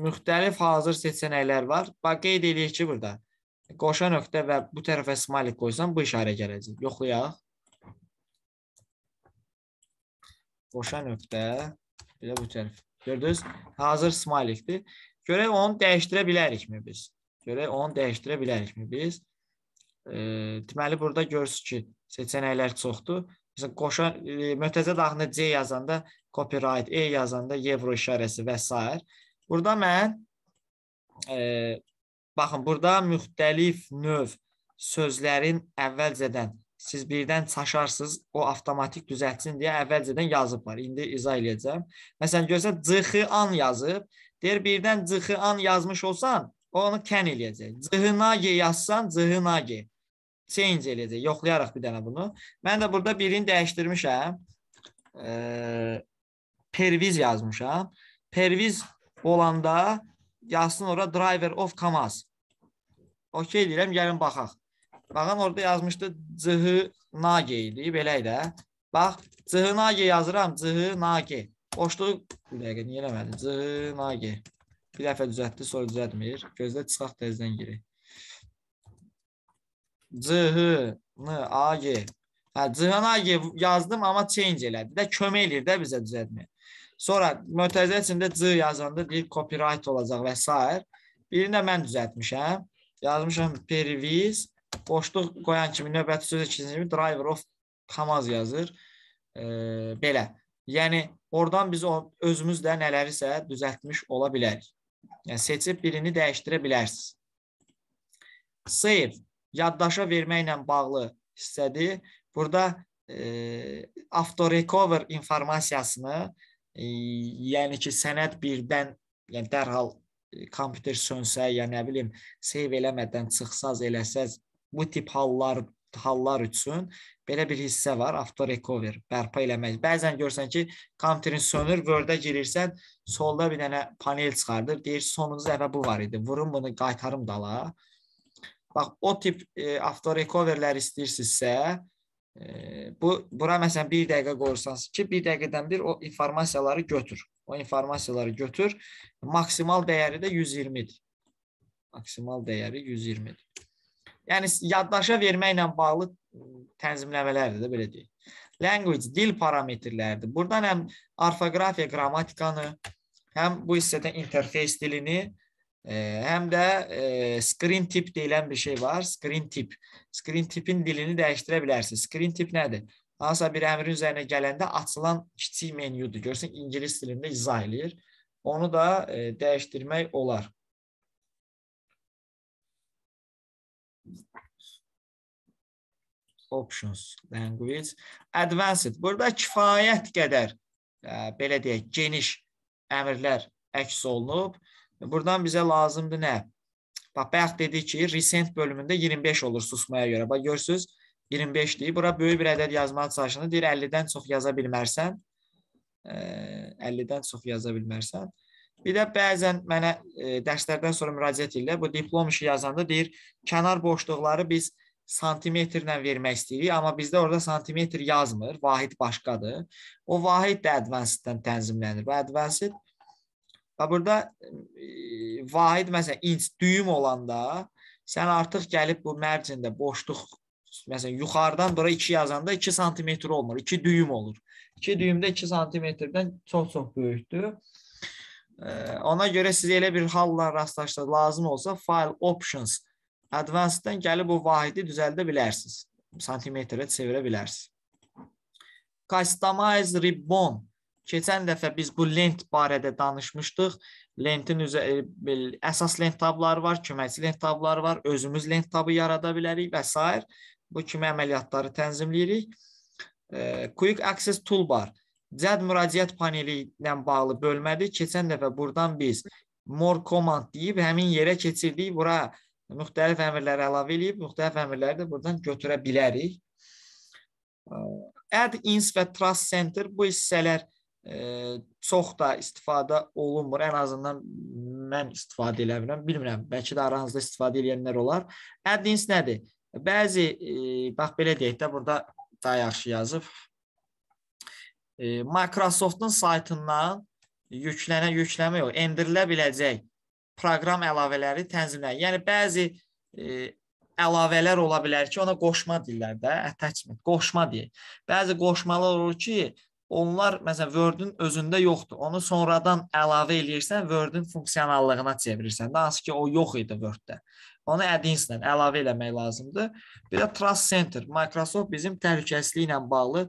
müxtəlif hazır seçənəklər var. Bax qeyd eləyək ki, burada qoşa nöqtə və bu tərəfə smiley qoysam bu işarə gələcək. Yoxlayaq. Qoşa nöqtə bir də bu tərəf. Gördünüz? Hazır smileydir. Görək onu dəyişdirə bilərikmi biz? Görək onu dəyişdirə bilərikmi biz? E, deməli burada görürsüz ki, seçənəklər çoxdur. Məsələn, qoşa e, mötəzə daxilində C yazanda copyright, E yazanda euro işarəsi və s. Burada mən, e, baxın, burada müxtəlif növ sözlərin əvvəlcədən, siz birdən çaşarsınız, o avtomatik düzətsin deyə əvvəlcədən yazıblar. İndi izah eləyəcəm. Məsələn, görsə, cıxıan yazıb, deyir birdən cıxıan yazmış olsan, onu kən eləyəcək. Cıhınage yazsan, cıhınage. Change eləyəcək. Yoxlayaraq bir dənə bunu. Mən də burada birini dəyişdirmişəm. E, perviz yazmışam. Perviz olanda yazsın ora driver of Kamaz. Okey deyirəm, gəlin baxaq. Baxın, orada yazmışdı cıhı nage idi, belə ilə. Bax, cıhı nage yazıram, cıhı nage. Boşluğu, bir dəqiqə, niyə eləmədim? Cıhı nage. Bir dəfə düzəltdi, sonra düzəltmir. Gözlə çıxaq tezdən giri. Cıhı, n, age. Hə, cıhı nage yazdım, amma change elədi. Də kömək eləyir də bizə düzəltmək. Sonra mötərizə içində C yazanda deyir copyright olacaq və s. Birini də mən düzəltmişəm. Yazmışam pervis, boşluq qoyan kimi növbəti söz ikinci kimi driver of Kamaz yazır. E, belə. Yəni oradan biz özümüz də nələrisə düzəltmiş ola bilərik. Yəni seçib birini dəyişdirə bilərsiniz. Save yaddaşa verməklə bağlı hissədir. Burada e, auto recover informasiyasını yəni ki, sənəd birdən, yəni dərhal e, kompüter sönsə, ya nə bilim, seyv eləmədən çıxsaz, eləsəz, bu tip hallar hallar üçün belə bir hissə var, auto recover, bərpa eləmək. Bəzən görsən ki, kompüterin sönür, Word-ə girirsən, solda bir dənə panel çıxardır, deyir sonuncu dəfə bu var idi. Vurun bunu, qaytarım dala. Bax, o tip e, auto recoverlər istəyirsinizsə, bu bura məsələn 1 dəqiqə qoyursanız ki, 1 dəqiqədən bir o informasiyaları götür. O informasiyaları götür. Maksimal dəyəri də 120-dir. Maksimal dəyəri 120-dir. Yəni yaddaşa verməklə bağlı tənzimləmələrdir də belə deyək. Language dil parametrləridir. Burdan həm orfoqrafiya, qrammatikanı, həm bu hissədə interfeys dilini Həm də e, screen tip deyilən bir şey var. Screen tip. Screen tipin dilini dəyişdirə bilərsiniz. Screen tip nədir? Hansısa bir əmrin üzərinə gələndə açılan kiçik menyudur. Görsən, ingilis dilində izah eləyir. Onu da e, dəyişdirmək olar. Options, language, advanced. Burada kifayət qədər, e, belə deyək, geniş əmrlər əks olunub Buradan bizə lazımdır nə? Bax, bayaq dedik ki, recent bölümündə 25 olur susmaya görə. Bax, görürsünüz, 25-dir. Bura böyük bir ədəd yazmağa çalışanda deyir 50-dən çox yaza bilmərsən. 50-dən çox yaza bilmərsən. Bir də bəzən mənə e, dərslərdən sonra müraciət edirlər. Bu diplom işi yazanda deyir, kənar boşluqları biz santimetrlə vermək istəyirik, amma bizdə orada santimetr yazmır, vahid başqadır. O vahid də advanced-dən tənzimlənir. Bu advanced Və burada e, vahid məsələn inç düyüm olanda sən artıq gəlib bu mərcində boşluq məsələn yuxarıdan bura 2 yazanda 2 sm olmur, 2 düyüm olur. 2 düyümdə 2 sm-dən çox-çox böyükdür. Ona görə siz elə bir halla rastlaşsa lazım olsa file options advanced-dən gəlib o vahidi düzəldə bilərsiniz. Santimetrə çevirə bilərsiniz. Customize ribbon Keçən dəfə biz bu lent barədə danışmışdıq. Lentin üzə e, əsas lent tabları var, köməkçi lent tabları var, özümüz lent tabı yarada bilərik və s. Bu kimi əməliyyatları tənzimləyirik. E, Quick Access Toolbar cəd müraciət paneli ilə bağlı bölmədir. Keçən dəfə burdan biz more command deyib həmin yerə keçirdik. Bura müxtəlif əmrlər əlavə eləyib, müxtəlif əmrləri də buradan götürə bilərik. E, Add ins və trust center bu hissələr çox da istifadə olunmur. Ən azından mən istifadə edə bilmirəm. Bilmirəm, bəlkə də aranızda istifadə edənlər olar. Add-ins nədir? Bəzi bax belə deyək də burada da yaxşı yazıb. Microsoftun saytından yüklənə yükləmə yox, endirilə biləcək proqram əlavələri tənzimlənir. Yəni bəzi əlavələr ola bilər ki, ona qoşma deyirlər də, attachment, qoşma deyək. Bəzi qoşmalar olur ki, onlar məsələn Word-ün özündə yoxdur. Onu sonradan əlavə eləyirsən, Word-ün funksionallığına çevirirsən. Hansı ki, o yox idi Word-də. Onu add-ins-lə əlavə eləmək lazımdır. Bir də Trust Center. Microsoft bizim təhlükəsizliklə bağlı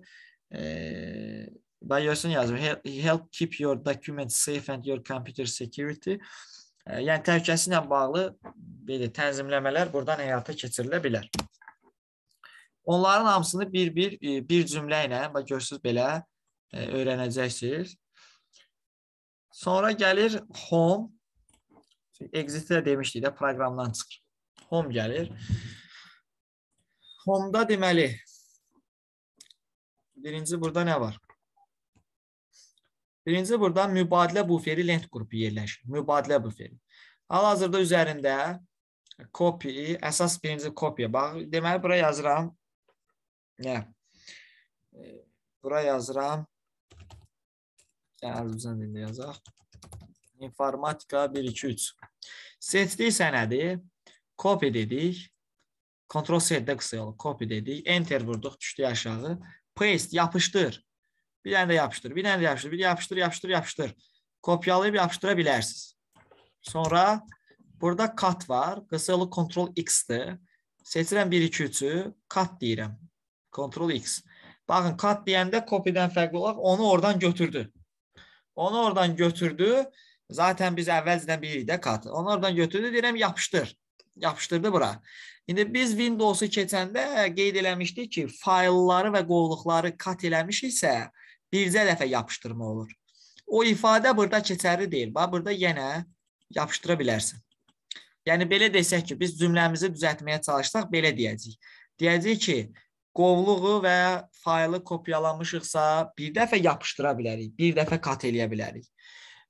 e, bayırsan yazır. Help keep your documents safe and your computer security. E, yəni təhlükəsizliklə bağlı belə tənzimləmələr buradan həyata keçirilə bilər. Onların hamısını bir-bir bir cümlə ilə bax görürsüz belə E, öyrənəcəksiniz. Sonra gəlir home. Exit-də demişdik də proqramdan çıxır. Home gəlir. Home-da deməli birinci burada nə var? Birinci burada mübadilə buferi lent qrupu yerləşir. Mübadilə buferi. Hal-hazırda üzərində copy, əsas birinci kopya. Bax, deməli bura yazıram. Nə? E, bura yazıram Təəllübdən indi yazaq. İnformatika 1 2 3. Setlik sənədi copy dedik. Ctrl Z də qısa yolu copy dedik. Enter vurduq, düşdü aşağı. Paste yapışdır. Bir dənə də yapışdır, bir dənə də yapışdır, bir yapışdır, yapışdır, yapışdır. Kopyalayıb yapışdıra bilərsiniz. Sonra burada cut var. Qısa yolu Ctrl X-dir. Seçirəm 1 2 3-ü, cut deyirəm. Ctrl X. Baxın, cut deyəndə copy-dən fərqli olaraq onu oradan götürdü. Onu oradan götürdü. Zaten biz əvvəlcədən bilirik də kat. Onu oradan götürdü, deyirəm yapışdır. Yapışdırdı bura. İndi biz Windows-u keçəndə qeyd eləmişdik ki, faylları və qovluqları kat eləmişiksə, bircə dəfə yapışdırma olur. O ifadə burada keçərli deyil. Bax, burada yenə yapışdıra bilərsən. Yəni belə desək ki, biz cümləmizi düzəltməyə çalışsaq belə deyəcəyik. Deyəcəyik ki, qovluğu və ya faylı kopyalamışıqsa, bir dəfə yapışdıra bilərik, bir dəfə kat eləyə bilərik.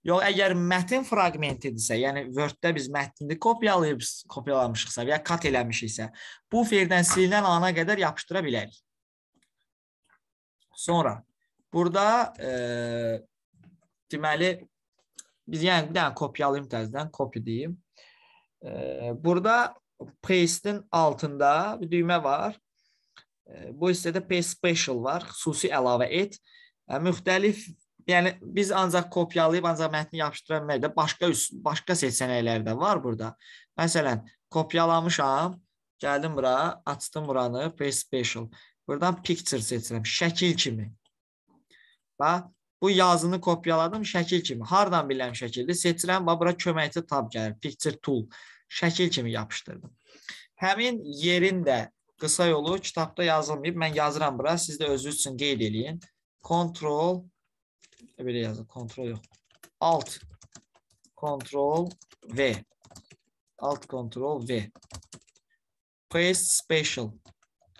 Yox, əgər mətn fraqmentidirsə, yəni Word-də biz mətni kopyalayıb kopyalamışıqsa və ya kat eləmişiksə, bu ferdən silinən ana qədər yapışdıra bilərik. Sonra burada e, deməli biz yəni bir dənə kopyalayım təzədən, copy deyim. E, burada paste-in altında bir düymə var. Bu hissədə pay special var, xüsusi əlavə et. Müxtəlif, yəni biz ancaq kopyalayıb ancaq mətni yapışdıra bilmərik də başqa başqa seçənəklər də var burada. Məsələn, kopyalamışam, gəldim bura, açdım buranı, pay special. Buradan picture seçirəm, şəkil kimi. Bax, bu yazını kopyaladım şəkil kimi. Hardan bilirəm şəkildir? Seçirəm, bax bura köməkçi tab gəlir, picture tool. Şəkil kimi yapışdırdım. Həmin yerin də Qısa yolu kitabda yazılmayıb. Mən yazıram bura. Siz də özünüz üçün qeyd eləyin. Control belə yazın. Control yox. Alt Control V. Alt Control V. Paste Special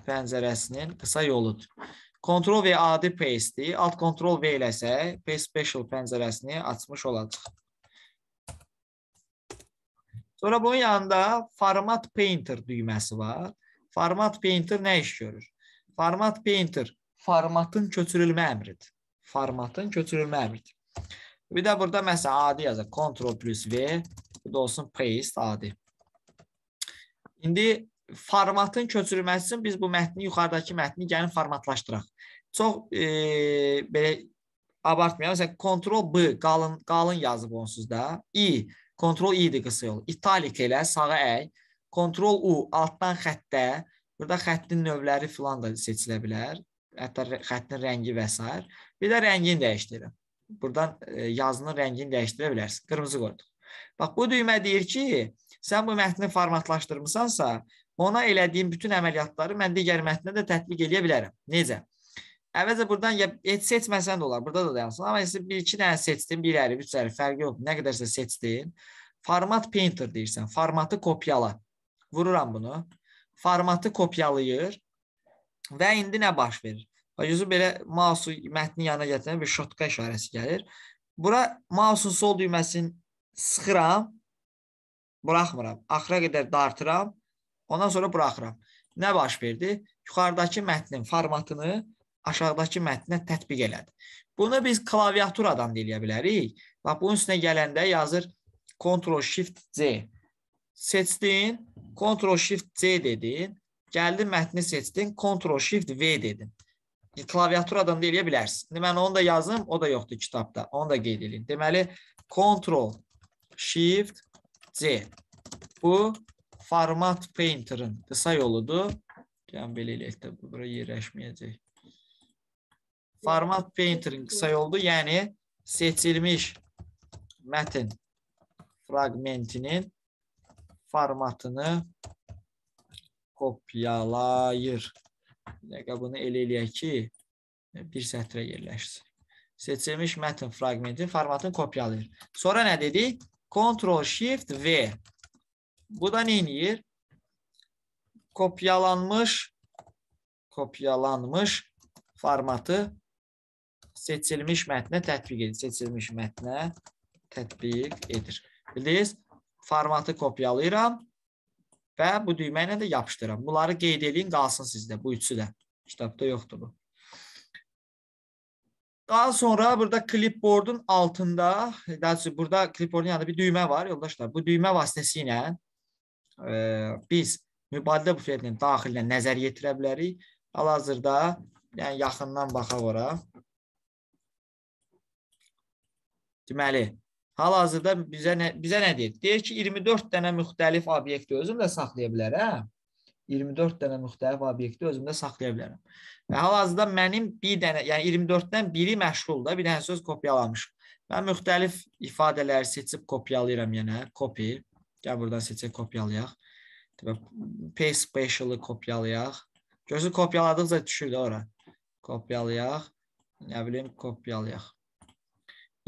pəncərəsinin qısa yoludur. Ctrl V adi paste-i, alt Ctrl V ilə isə paste special pəncərəsini açmış olacaq. Sonra bunun yanında format painter düyməsi var. Format painter nə iş görür? Format painter formatın köçürülmə əmridir. Formatın köçürülmə əmridir. Bir də burada məsələn adi yazır. Ctrl plus V, bu da olsun paste adi. İndi formatın köçürülməsi üçün biz bu mətni, yuxarıdakı mətni gəlin formatlaşdıraq. Çox e, belə abartmayalım. Məsələn, Ctrl B qalın qalın yazıb onsuz da. I, Ctrl I-dir qısa yol. İtalik elə, sağa əy. Ctrl U altdan xəttə, burada xəttin növləri filan da seçilə bilər. Hətta xəttin rəngi və s. Bir də rəngini dəyişdirirəm. Buradan e, yazının rəngini dəyişdirə bilərsən. Qırmızı qoyduq. Bax bu düymə deyir ki, sən bu mətni formatlaşdırmısansa, ona elədiyin bütün əməliyyatları mən digər mətnə də tətbiq edə bilərəm. Necə? Əvvəlcə buradan ya et seçməsən də olar, burada da dayansın. Amma isə 1-2 dənə seçdin, 1 ərif, 3 ərif fərqi yox. Nə qədərsə seçdin. Format painter deyirsən, formatı kopyala. Vururam bunu. Formatı kopyalayır. Və indi nə baş verir? Bax, yüzü belə mausu mətnin yanına gətirəndə bir şotka işarəsi gəlir. Bura mausun sol düyməsini sıxıram, buraxmıram. Axıra qədər dartıram, ondan sonra buraxıram. Nə baş verdi? Yuxarıdakı mətnin formatını aşağıdakı mətnə tətbiq elədi. Bunu biz klaviaturadan da eləyə bilərik. Bax, bunun üstünə gələndə yazır Ctrl Shift C. Seçdin, Ctrl-Shift-C dedin, gəldin mətni seçdin, Ctrl-Shift-V dedin. E, Klaviaturadan da eləyə bilərsin. Indi mən onu da yazım, o da yoxdur kitabda. Onu da qeyd edin. Deməli, Ctrl-Shift-C. Bu format painter'ın qısa yoludur. Gəlin belə eləyək də, bu bura yerləşməyəcək. Format painter'ın qısa yoludur. Yəni, seçilmiş mətin fragmentinin formatını kopyalayır. Bir dəqiqə bunu elə eləyək ki, bir sətrə yerləşsin. Seçilmiş mətn fraqmenti formatını kopyalayır. Sonra nə dedik? Ctrl Shift V. Bu da nə edir? Kopyalanmış kopyalanmış formatı seçilmiş mətnə tətbiq edir. Seçilmiş mətnə tətbiq edir. Bildiniz? formatı kopyalayıram və bu düymə ilə də yapışdırıram. Bunları qeyd eləyin, qalsın sizdə bu üçü də. Kitabda yoxdur bu. Daha sonra burada clipboardun altında, daha doğrusu burada clipboardun yanında bir düymə var yoldaşlar. Bu düymə vasitəsilə e, biz mübadilə bufetinin daxilinə nəzər yetirə bilərik. Hal-hazırda yəni yaxından baxaq ora. Deməli, Hal-hazırda bizə nə bizə nə deyir? Deyir ki, 24 dənə müxtəlif obyekti özümdə saxlaya bilərəm. 24 dənə müxtəlif obyekti özümdə saxlaya bilərəm. Və hal-hazırda mənim bir dənə, yəni 24-dən biri məşğul da, bir dənə söz kopyalamışam. Mən müxtəlif ifadələri seçib kopyalayıram yenə, copy. Gəl buradan seçək kopyalayaq. Təbə paste special-ı kopyalayaq. Gözü kopyaladıqca düşür də ora. Kopyalayaq. Nə bilim, kopyalayaq.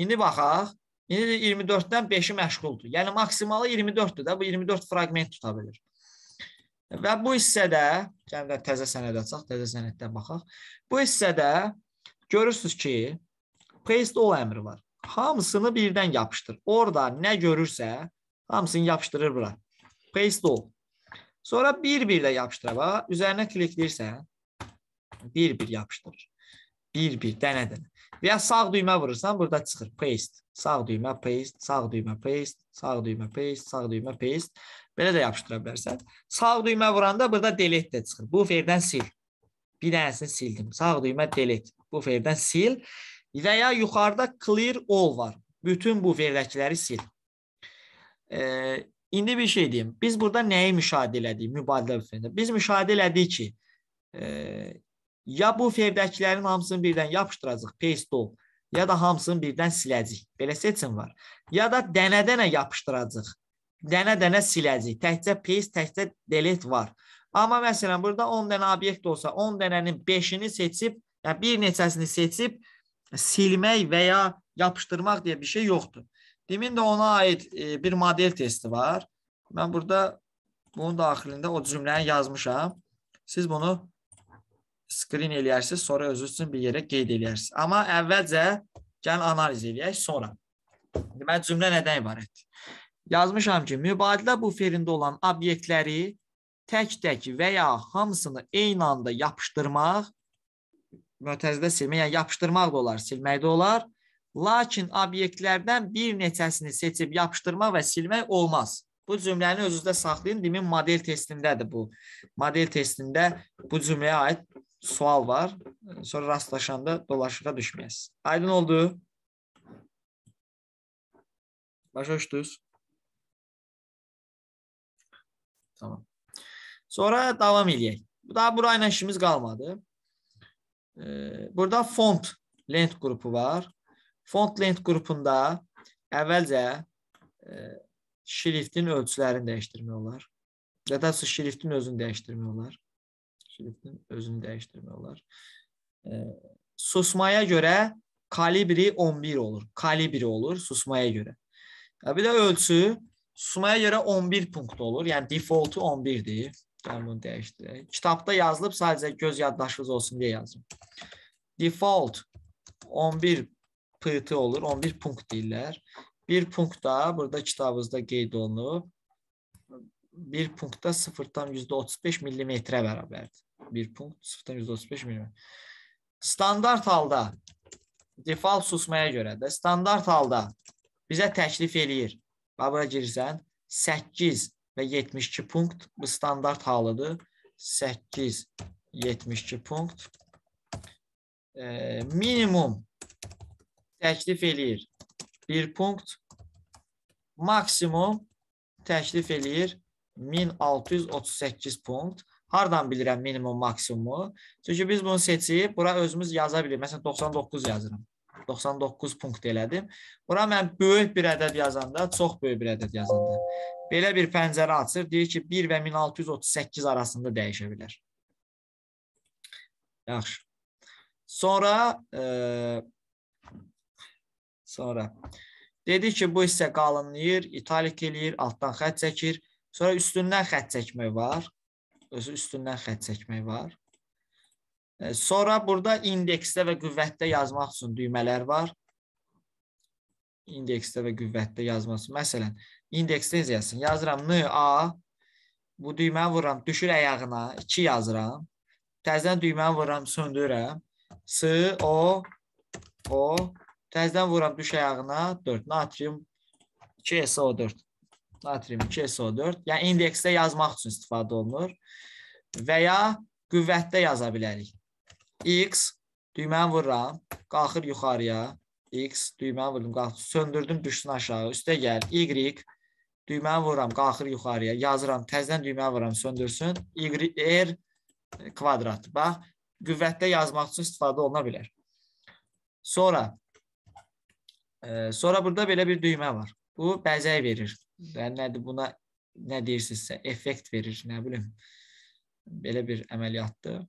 İndi baxaq. İndi 24-dən 5-i məşğuldur. Yəni maksimalı 24-dür də. Bu 24 fraqment tuta bilir. Və bu hissədə, yəni təzə sənəd açaq, təzə sənəddən baxaq. Bu hissədə görürsüz ki, paste all əmri var. Hamısını birdən yapışdır. Orada nə görürsə, hamısını yapışdırır bura. Paste all. Sonra bir-bir də yapışdıra bax. Üzərinə klikləyirsən, bir-bir yapışdırır. Bir-bir dənə-dənə. Və ya sağ düymə vurursan, burada çıxır paste. Sağ düymə paste, sağ düymə paste, sağ düymə paste, sağ düymə paste. Belə də yapışdıra bilərsən. Sağ düymə vuranda burada delete də çıxır. Bu ferdən sil. Bir dənəsini sildim. Sağ düymə delete. Bu ferdən sil. Və ya yuxarıda clear all var. Bütün bu ferdəkiləri sil. Ee, İndi bir şey deyim. Biz burada nəyi müşahidə elədik mübadilə büfesində? Biz müşahidə elədik ki, e, ya bu fevdəkilərin hamısını birdən yapışdıracaq, paste ol, ya da hamısını birdən siləcək. Belə seçim var. Ya da dənə-dənə yapışdıracaq. Dənə-dənə siləcək. Təkcə paste, təkcə delete var. Amma məsələn, burada 10 dənə obyekt olsa, 10 dənənin 5-ini seçib, yəni bir neçəsini seçib silmək və ya yapışdırmaq deyə bir şey yoxdur. Demin də ona aid e, bir model testi var. Mən burada bunun daxilində o cümləni yazmışam. Siz bunu screen eləyərsiz, sonra özünüz üçün bir yerə qeyd eləyərsiz. Amma əvvəlcə gəl analiz eləyək sonra. Deməli cümlə nədən ibarətdir? Yazmışam ki, mübadilə buferində olan obyektləri tək-tək və ya hamısını eyni anda yapışdırmaq mötəzidə silmək, yəni yapışdırmaq da olar, silmək də olar. Lakin obyektlərdən bir neçəsini seçib yapışdırmaq və silmək olmaz. Bu cümləni özünüzdə saxlayın. Demin model testindədir bu. Model testində bu cümləyə aid sual var. Sonra rastlaşanda dolaşığa düşmeyiz. Aydın oldu. Başa düşdünüz. Tamam. Sonra davam edək. Daha burayla işimiz qalmadı. Burada font lent qrupu var. Font lent qrupunda əvvəlcə e, şriftin ölçülərini dəyişdirmək olar. Ya da şriftin özünü dəyişdirmək olar. şirifin özünü değiştirmiyorlar. E, susmaya göre kalibri 11 olur. Kalibri olur susmaya göre. Ya bir de ölçü susmaya göre 11 punkt olur. Yani default'u 11'dir. Ben bunu değiştireyim. Kitapta yazılıp sadece göz yaddaşınız olsun diye yazdım. Default 11 pıtı olur. 11 punkt değiller. Bir punkt da burada kitabımızda qeyd olunub. Bir punkt da 0,35 mm-ə bərabərdir. 1 punkt 0,35 mm. Standart halda default susmaya görə də standart halda bizə təklif eləyir. Bax bura girsən 8 və 72 punkt bu standart halıdır. 8 72 punkt. E, minimum təklif eləyir 1 punkt. Maksimum təklif eləyir 1638 punkt. Hardan bilirəm minimum, maksimumu? Çünki biz bunu seçib bura özümüz yaza bilirik. Məsələn 99 yazıram. 99 punkt elədim. Bura mən böyük bir ədəd yazanda, çox böyük bir ədəd yazanda belə bir pəncərə açır. Deyir ki, 1 və 1638 arasında dəyişə bilər. Yaxşı. Sonra e, sonra dedi ki, bu hissə qalınlayır, italik eləyir, altdan xətt çəkir. Sonra üstündən xətt çəkmək var özü üstündən xətt çəkmək var. E, sonra burada indeksdə və qüvvətdə yazmaq üçün düymələr var. İndeksdə və qüvvətdə yazmaq üçün. Məsələn, indeksdə yazsın. Yazıram N, A. Bu düyməni vururam, düşür əyağına. 2 yazıram. Təzədən düyməni vururam, söndürürəm. S, O, O. Təzədən vururam, düş əyağına. 4. Natrium 2SO4 natrium 2SO4, yəni indeksdə yazmaq üçün istifadə olunur. Və ya qüvvətdə yaza bilərik. X düyməni vururam, qalxır yuxarıya. X düyməni vurdum, qalxır, söndürdüm, düşsün aşağı. Üstə gəl. Y düyməni vururam, qalxır yuxarıya. Yazıram, təzədən düyməni vururam, söndürsün. Y R kvadrat. Bax, qüvvətdə yazmaq üçün istifadə oluna bilər. Sonra e, sonra burada belə bir düymə var. Bu bəzək verir və nədir buna nə deyirsinizsə effekt verir, nə bilim. Belə bir əməliyyatdır.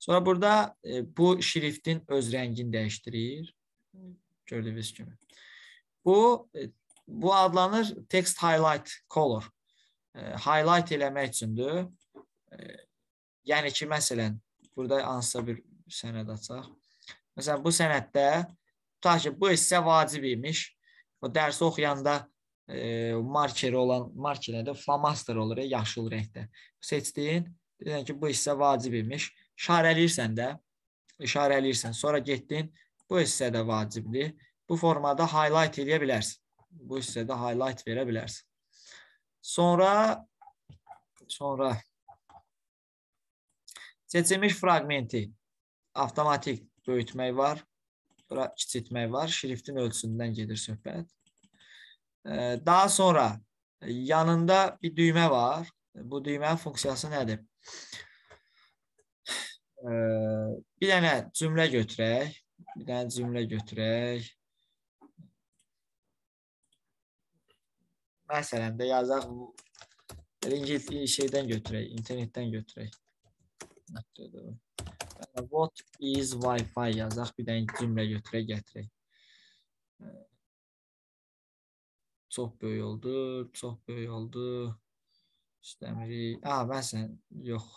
Sonra burada e, bu şriftin öz rəngini dəyişdirir. Gördüyünüz kimi. Bu e, bu adlanır text highlight color. E, highlight eləmək üçündür. E, yəni ki, məsələn, burada hansısa bir sənəd açaq. Məsələn, bu sənəddə tutaq ki, bu hissə vacib imiş. O dərsi oxuyanda e, markeri olan markerdə flomaster olur, yaşıl rəngdə. Seçdin, deyirsən ki, bu hissə vacib imiş. İşarələyirsən də, işarələyirsən. Sonra getdin, bu hissə də vacibdir. Bu formada highlight edə bilərsən. Bu hissədə highlight verə bilərsən. Sonra sonra seçilmiş fraqmenti avtomatik böyütmək var, kiçiltmək var. Şriftin ölçüsündən gedir söhbət. Daha sonra e, yanında bir düymə var. Bu düymənin funksiyası nədir? Bir dənə cümlə götürək. Bir dənə cümlə götürək. Məsələn də yazaq İngiliz şeydən götürək, internetdən götürək. What is Wi-Fi yazaq, bir dənə cümlə götürək, gətirək. Çox böyük oldu, çox böyük oldu. İstəmirik. A, mən sən yox.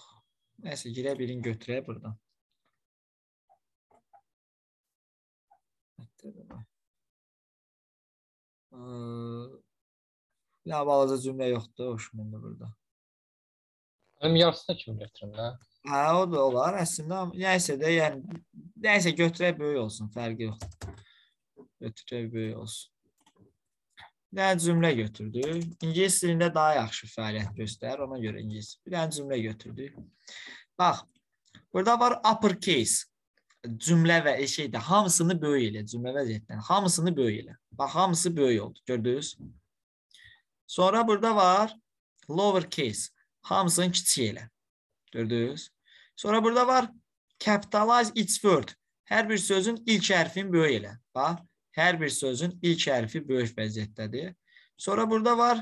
Nəsə girə birin götürək burdan. Bir dənə balaca cümlə yoxdur hoşuma indi burada. Həm yarısına kimi götürüm də. Hə, o da olar əslində. Nəysə də, yəni nəysə götürək böyük olsun, fərqi yoxdur. Götürək böyük olsun. Bir dənə cümlə götürdük. İngilis dilində daha yaxşı fəaliyyət göstərir. Ona görə ingilis. Bir dənə cümlə götürdük. Bax, burada var uppercase. Cümlə və e, şeydə hamısını böyük elə. Cümlə vəziyyətdən. Hamısını böyük elə. Bax, hamısı böyük oldu. Gördünüz? Sonra burada var lowercase. Hamısını kiçik elə. Gördünüz? Sonra burada var capitalize its word. Hər bir sözün ilk hərfini böyük elə. Bax, Hər bir sözün ilk hərfi böyük vəziyyətdədir. Sonra burada var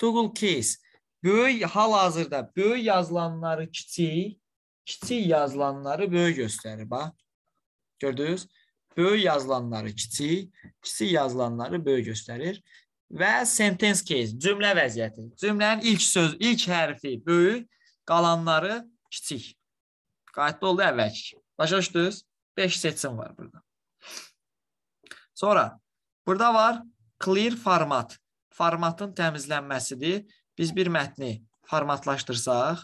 toggle case. Böyük hal-hazırda böyük yazılanları kiçik, kiçik yazılanları böyük göstərir. Bax. Gördünüz? Böyük yazılanları kiçik, kiçik yazılanları böyük göstərir. Və sentence case, cümlə vəziyyəti. Cümlənin ilk söz, ilk hərfi böyük, qalanları kiçik. Qayıtda oldu əvvəlki. Başa düşdünüz? 5 seçim var burada. Sonra burada var clear format. Formatın təmizlənməsidir. Biz bir mətni formatlaşdırsaq,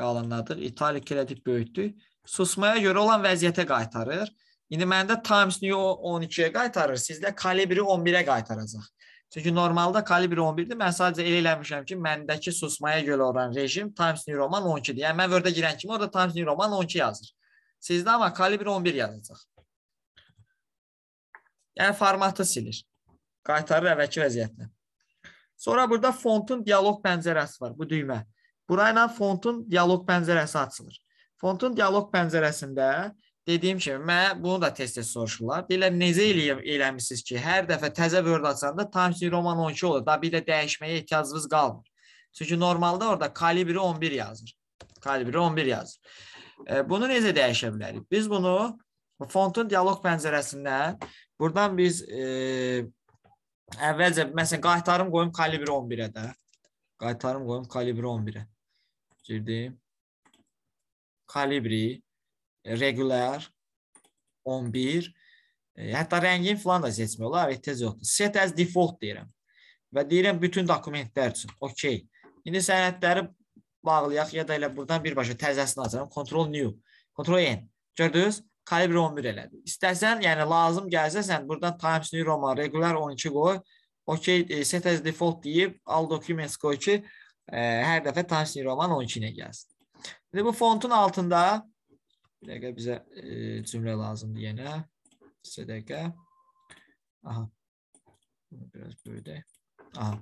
qalanladıq, italik elədik, böyütdük. Susmaya görə olan vəziyyətə qaytarır. İndi məndə Times New 12-yə qaytarır, sizdə kalibri 11-ə qaytaracaq. Çünki normalda kalibr 11-dir. Mən sadəcə elə eləmişəm ki, məndəki susmaya görə olan rejim Times New Roman 12-dir. Yəni mən Word-ə girən kimi orada Times New Roman 12 yazır. Sizdə amma kalibr 11 yazacaq. Yəni formatı silir. Qaytarır əvvəlki vəziyyətinə. Sonra burada fontun dialoq pəncərəsi var, bu düymə. Burayla fontun dialoq pəncərəsi açılır. Fontun dialoq pəncərəsində dediyim kimi, mən bunu da tez-tez soruşurlar. Deyirlər, necə eləyib, eləmişsiniz ki, hər dəfə təzə Word açanda Times New Roman 12 olur. Da bir də dəyişməyə ehtiyacınız qalmır. Çünki normalda orada kalibri 11 yazır. Kalibri 11 yazır. E, bunu necə dəyişə bilərik? Biz bunu fontun dialoq pəncərəsindən Buradan biz e, əvvəlcə məsələn qaytarım qoyum kalibr 11-ə də. Qaytarım qoyum kalibr 11-ə. Girdim. Kalibri e, regular 11. E, hətta rəngini falan da seçmək olar, ehtiyac yoxdur. Set as default deyirəm. Və deyirəm bütün dokumentlər üçün. Okay. İndi sənədləri bağlayaq ya da elə buradan birbaşa təzəsini açaram. Ctrl new, Ctrl n. Gördünüz? kalibre 11 elədi. İstəsən, yəni lazım gəlsə sən burdan Times New Roman regular 12 qoy. OK, set as default deyib al documents qoy ki, ə, e, hər dəfə Times New Roman 12 ilə gəlsin. İndi bu fontun altında bir dəqiqə bizə ə, e, cümlə lazımdır yenə. Bir dəqiqə. Aha. Bunu biraz böyüdək. Aha.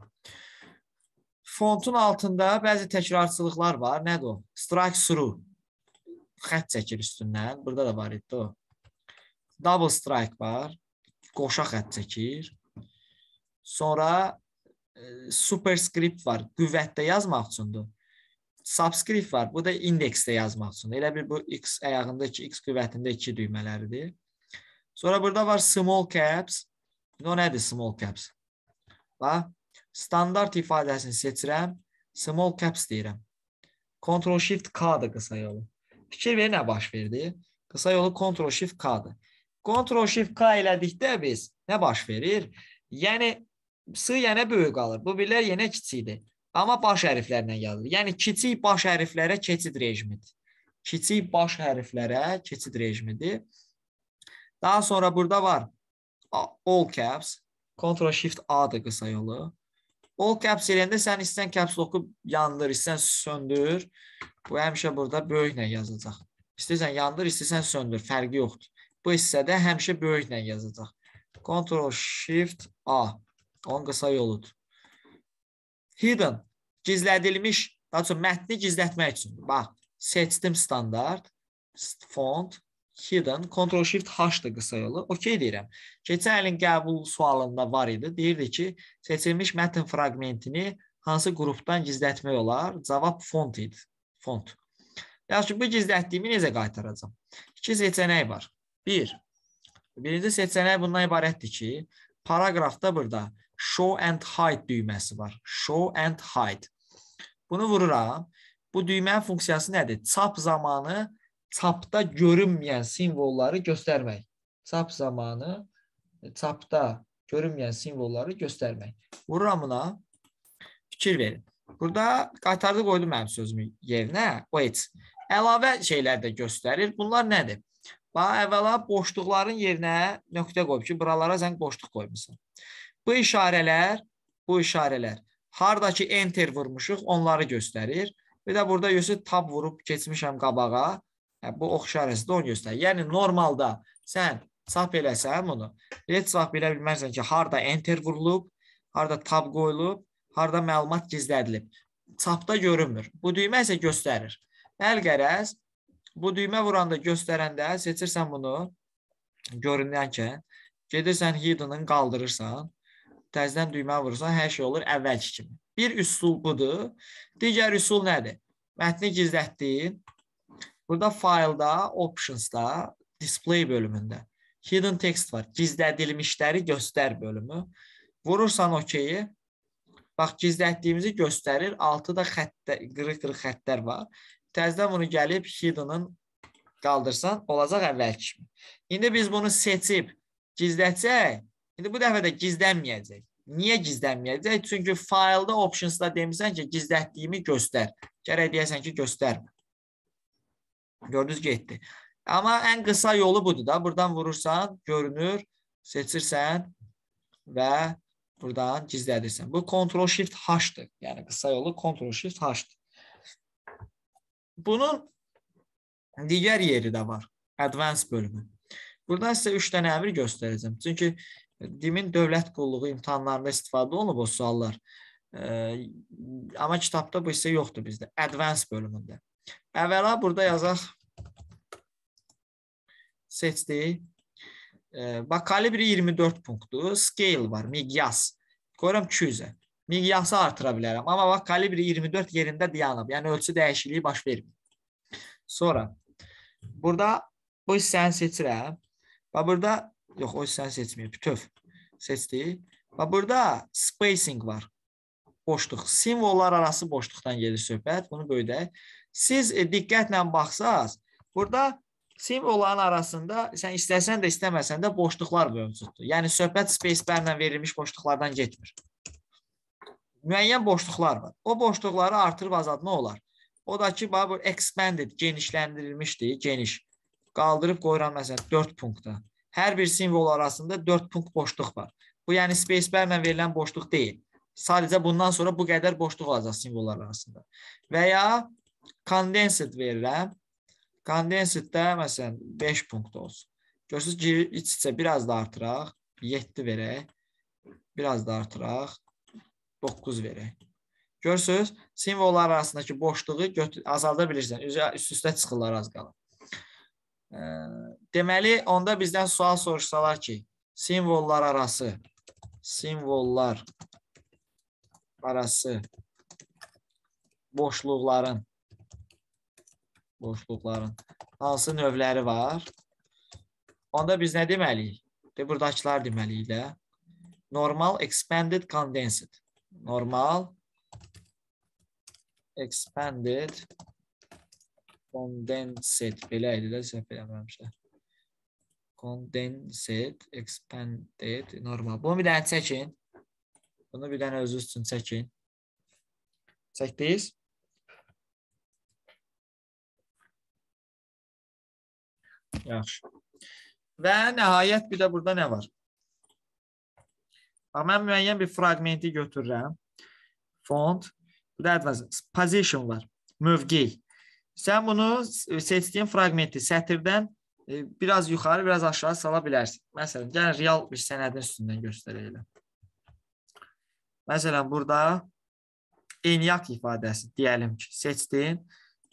Fontun altında bəzi təkrarçılıqlar var. Nədir o? Strike through xətt çəkir üstündən. Burada da var idi o. Double strike var. Qoşa xətt çəkir. Sonra e, superscript var. Qüvvətdə yazmaq üçündür. Subscript var. Bu da indeksdə yazmaq üçün. Elə bir bu x əyağında 2, x qüvvətində 2 düymələrdir. Sonra burada var small caps. Bu nədir small caps? Bax, standart ifadəsini seçirəm. Small caps deyirəm. Ctrl Shift K-dır qısa yolu. Fikir verin nə baş verdi? Qısa yolu Ctrl Shift K-dır. Ctrl Shift K elədikdə biz nə baş verir? Yəni S yenə yəni böyük qalır. Bu birlər yenə kiçikdir. Amma baş hərflərlə yazılır. Yəni kiçik baş hərflərə keçid rejimidir. Kiçik baş hərflərə keçid rejimidir. Daha sonra burada var all caps, Ctrl Shift A-dır qısa yolu. All caps eləyəndə sən istən caps lock-u yandır, istən söndür. Bu həmişə burada böyüklə yazılacaq. İstəyirsən yandır, istəyirsən söndür, fərqi yoxdur. Bu hissədə həmişə böyüklə yazacaq. Ctrl Shift A. Onun qısa yoludur. Hidden gizlədilmiş, daha çox mətni gizlətmək üçün. Bax, seçdim standart, font, hidden, Ctrl Shift H-dır qısa yolu. OK deyirəm. Keçən ilin qəbul sualında var idi. Deyirdi ki, seçilmiş mətn fraqmentini hansı qrupdan gizlətmək olar? Cavab font idi fond. Yaxşı, bu gizlətdiyimi necə qaytaracam? İki seçənək var. Bir, birinci seçənək bundan ibarətdir ki, paragrafda burada show and hide düyməsi var. Show and hide. Bunu vururam. Bu düymənin funksiyası nədir? Çap zamanı çapda görünməyən simvolları göstərmək. Çap zamanı çapda görünməyən simvolları göstərmək. Vururam buna. Fikir verin. Burada qaytardı qoydu mənim sözümü yerinə. Wait. Əlavə şeylər də göstərir. Bunlar nədir? Bax əvvəla boşluqların yerinə nöqtə qoyub ki, buralara sən boşluq qoymusan. Bu işarələr, bu işarələr hardakı enter vurmuşuq, onları göstərir. Bir də burada yoxsa tab vurub keçmişəm qabağa. Hə, bu ox işarəsi də onu göstərir. Yəni normalda sən çap eləsən bunu, heç vaxt bilə bilməzsən ki, harda enter vurulub, harda tab qoyulub harda məlumat gizlədilib. Çapda görünmür. Bu düymə isə göstərir. Əlqərəz bu düymə vuranda göstərəndə seçirsən bunu görünən ki, gedirsən hidden-ın qaldırırsan, təzədən düymə vurursan, hər şey olur əvvəlki kimi. Bir üsul budur. Digər üsul nədir? Mətni gizlətdiyin. Burada faylda, optionsda, display bölümündə hidden text var. Gizlədilmişləri göstər bölümü. Vurursan OK-yi, Bax gizlətdiyimizi göstərir. 6-da xəttdə qırıq-qırıq xəttlər var. Təzədən bunu gəlib hidden-ın qaldırsan olacaq əvvəl kimi. İndi biz bunu seçib gizlətsək, indi bu dəfə də gizlənməyəcək. Niyə gizlənməyəcək? Çünki faylda optionsda demisən ki, gizlətdiyimi göstər. Gərək deyəsən ki, göstərmə. Gördünüz getdi. Amma ən qısa yolu budur da. Buradan vurursan, görünür, seçirsən və buradan gizlədirsən. Bu Ctrl Shift H-dır. Yəni qısa yolu Ctrl Shift H-dır. Bunun digər yeri də var. Advanced bölümü. Burada sizə 3 dənə əmr göstərəcəm. Çünki DİM-in dövlət qulluğu imtahanlarında istifadə olunub o suallar. E, amma kitabda bu hissə yoxdur bizdə. Advanced bölümündə. Əvvəla burada yazaq seçdik Bax kalibri 24 punktdur. Scale var, miqyas. Qoyuram 200-ə. Miqyası artıra bilərəm. Amma bax kalibri 24 yerində dayanıb. Yəni ölçü dəyişikliyi baş vermir. Sonra burada bu hissəni seçirəm. Və burada yox, o hissəni seçməyib. Bütöv seçdik. Və burada spacing var. Boşluq. Simvollar arası boşluqdan gedir söhbət. Bunu böyüdək. Siz e, diqqətlə baxsaz, burada simvolların arasında sən istəsən də istəməsən də boşluqlar mövcuddur. Yəni söhbət spacebarla verilmiş boşluqlardan getmir. Müəyyən boşluqlar var. O boşluqları artırıb azaltmaq olar. O da ki, bu expanded, genişləndirilmişdir, geniş. Qaldırıb qoyuram məsələn 4 punktda. Hər bir simvol arasında 4 punkt boşluq var. Bu yəni spacebarla verilən boşluq deyil. Sadəcə bundan sonra bu qədər boşluq olacaq simvollar arasında. Və ya condensed verirəm Kondensitdə məsələn 5 punkt olsun. Görürsüz ki, iç-içə biraz da artıraq, 7 verək. Biraz da artıraq, 9 verək. Görürsüz, simvollar arasındakı boşluğu azalda bilirsən. Üst-üstə çıxırlar az qalır. Deməli, onda bizdən sual soruşsalar ki, simvollar arası, simvollar arası boşluqların boşluqların hansı növləri var? Onda biz nə deməliyik? De, buradakılar deməliyik də. Normal, expanded, condensed. Normal, expanded, condensed. Belə idi də, səhv eləməmişlər. Condensed, expanded, normal. Bunu bir dənə çəkin. Bunu bir dənə özünüz üçün çəkin. Çəkdiniz? Yaxşı. Və nəhayət bir də burada nə var? Bax, mən müəyyən bir fragmenti götürürəm. Font. Burada advaz, position var. Mövqey. Sən bunu seçdiyin fragmenti sətirdən e, biraz yuxarı, biraz aşağı sala bilərsən. Məsələn, gəlin real bir sənədin üstündən göstərəyim. Məsələn, burada eyniyak ifadəsi deyəlim ki, seçdin,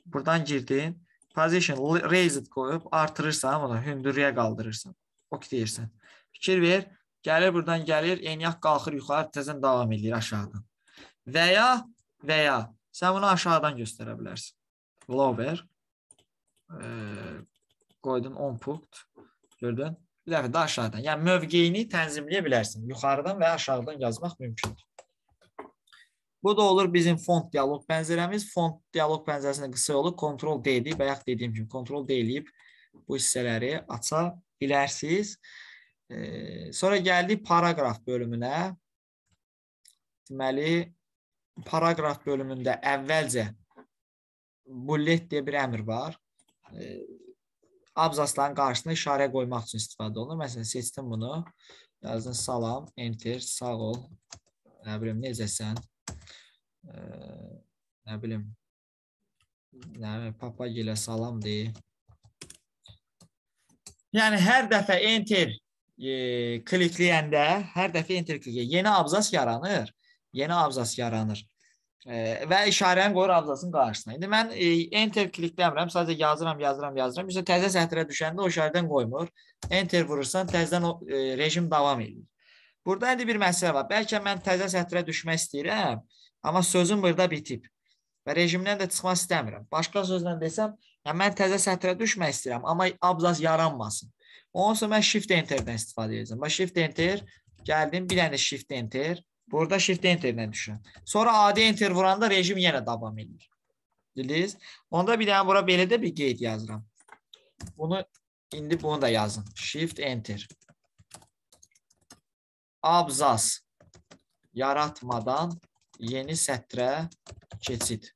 buradan girdin Position raised qoyub artırırsan bunu, hündürlüyə qaldırırsan. Ok deyirsən. Fikir ver. Gəlir buradan gəlir, eyniyaq qalxır yuxarı, təzən davam edir aşağıdan. Və ya və ya sən bunu aşağıdan göstərə bilərsən. Lower e, qoydun 10 punkt. Gördün? Bir dəfə də aşağıdan. Yəni mövqeyini tənzimləyə bilərsən. Yuxarıdan və aşağıdan yazmaq mümkündür. Bu da olur bizim font dialoq pəncərəmiz. Font dialoq pəncərəsində qısa yolu kontrol D edib, bayaq dediyim kimi kontrol D eləyib bu hissələri aça bilərsiniz. E, sonra gəldik paraqraf bölümünə. Deməli, paraqraf bölümündə əvvəlcə bullet deyə bir əmr var. E, abzasların qarşısına işarə qoymaq üçün istifadə olunur. Məsələn, seçdim bunu. Yazdın salam, enter, sağ ol. Nə bilim, necəsən? ə, nə bilim nə bilim papagelə salam de. Yəni hər dəfə enter e, klikləyəndə, hər dəfə enter klikləyəndə yeni abzas yaranır. Yeni abzas yaranır. E, və işarəni qoyur abzasın qarşısına. İndi mən e, enter klikləmirəm, sadəcə yazıram, yazıram, yazıram. Üzə təzə sətrə düşəndə o işarədən qoymur. Enter vurursan, təzədən o e, rejim davam edir. Burada indi bir məsələ var. Bəlkə mən təzə sətrə düşmək istəyirəm. Amma sözüm burada bitib. Və rejimdən də çıxmaq istəmirəm. Başqa sözlə desəm, hə mən təzə sətrə düşmək istəyirəm, amma abzas yaranmasın. Ondan sonra mən shift enter-dən istifadə edəcəm. Bax shift enter gəldim, bir dənə shift enter. Burada shift enter-lə düşürəm. Sonra adi enter vuranda rejim yenə davam edir. Bildiniz? Onda bir dənə bura belə də bir qeyd yazıram. Bunu indi bunu da yazın. Shift enter. Abzas yaratmadan yeni sətrə keçid.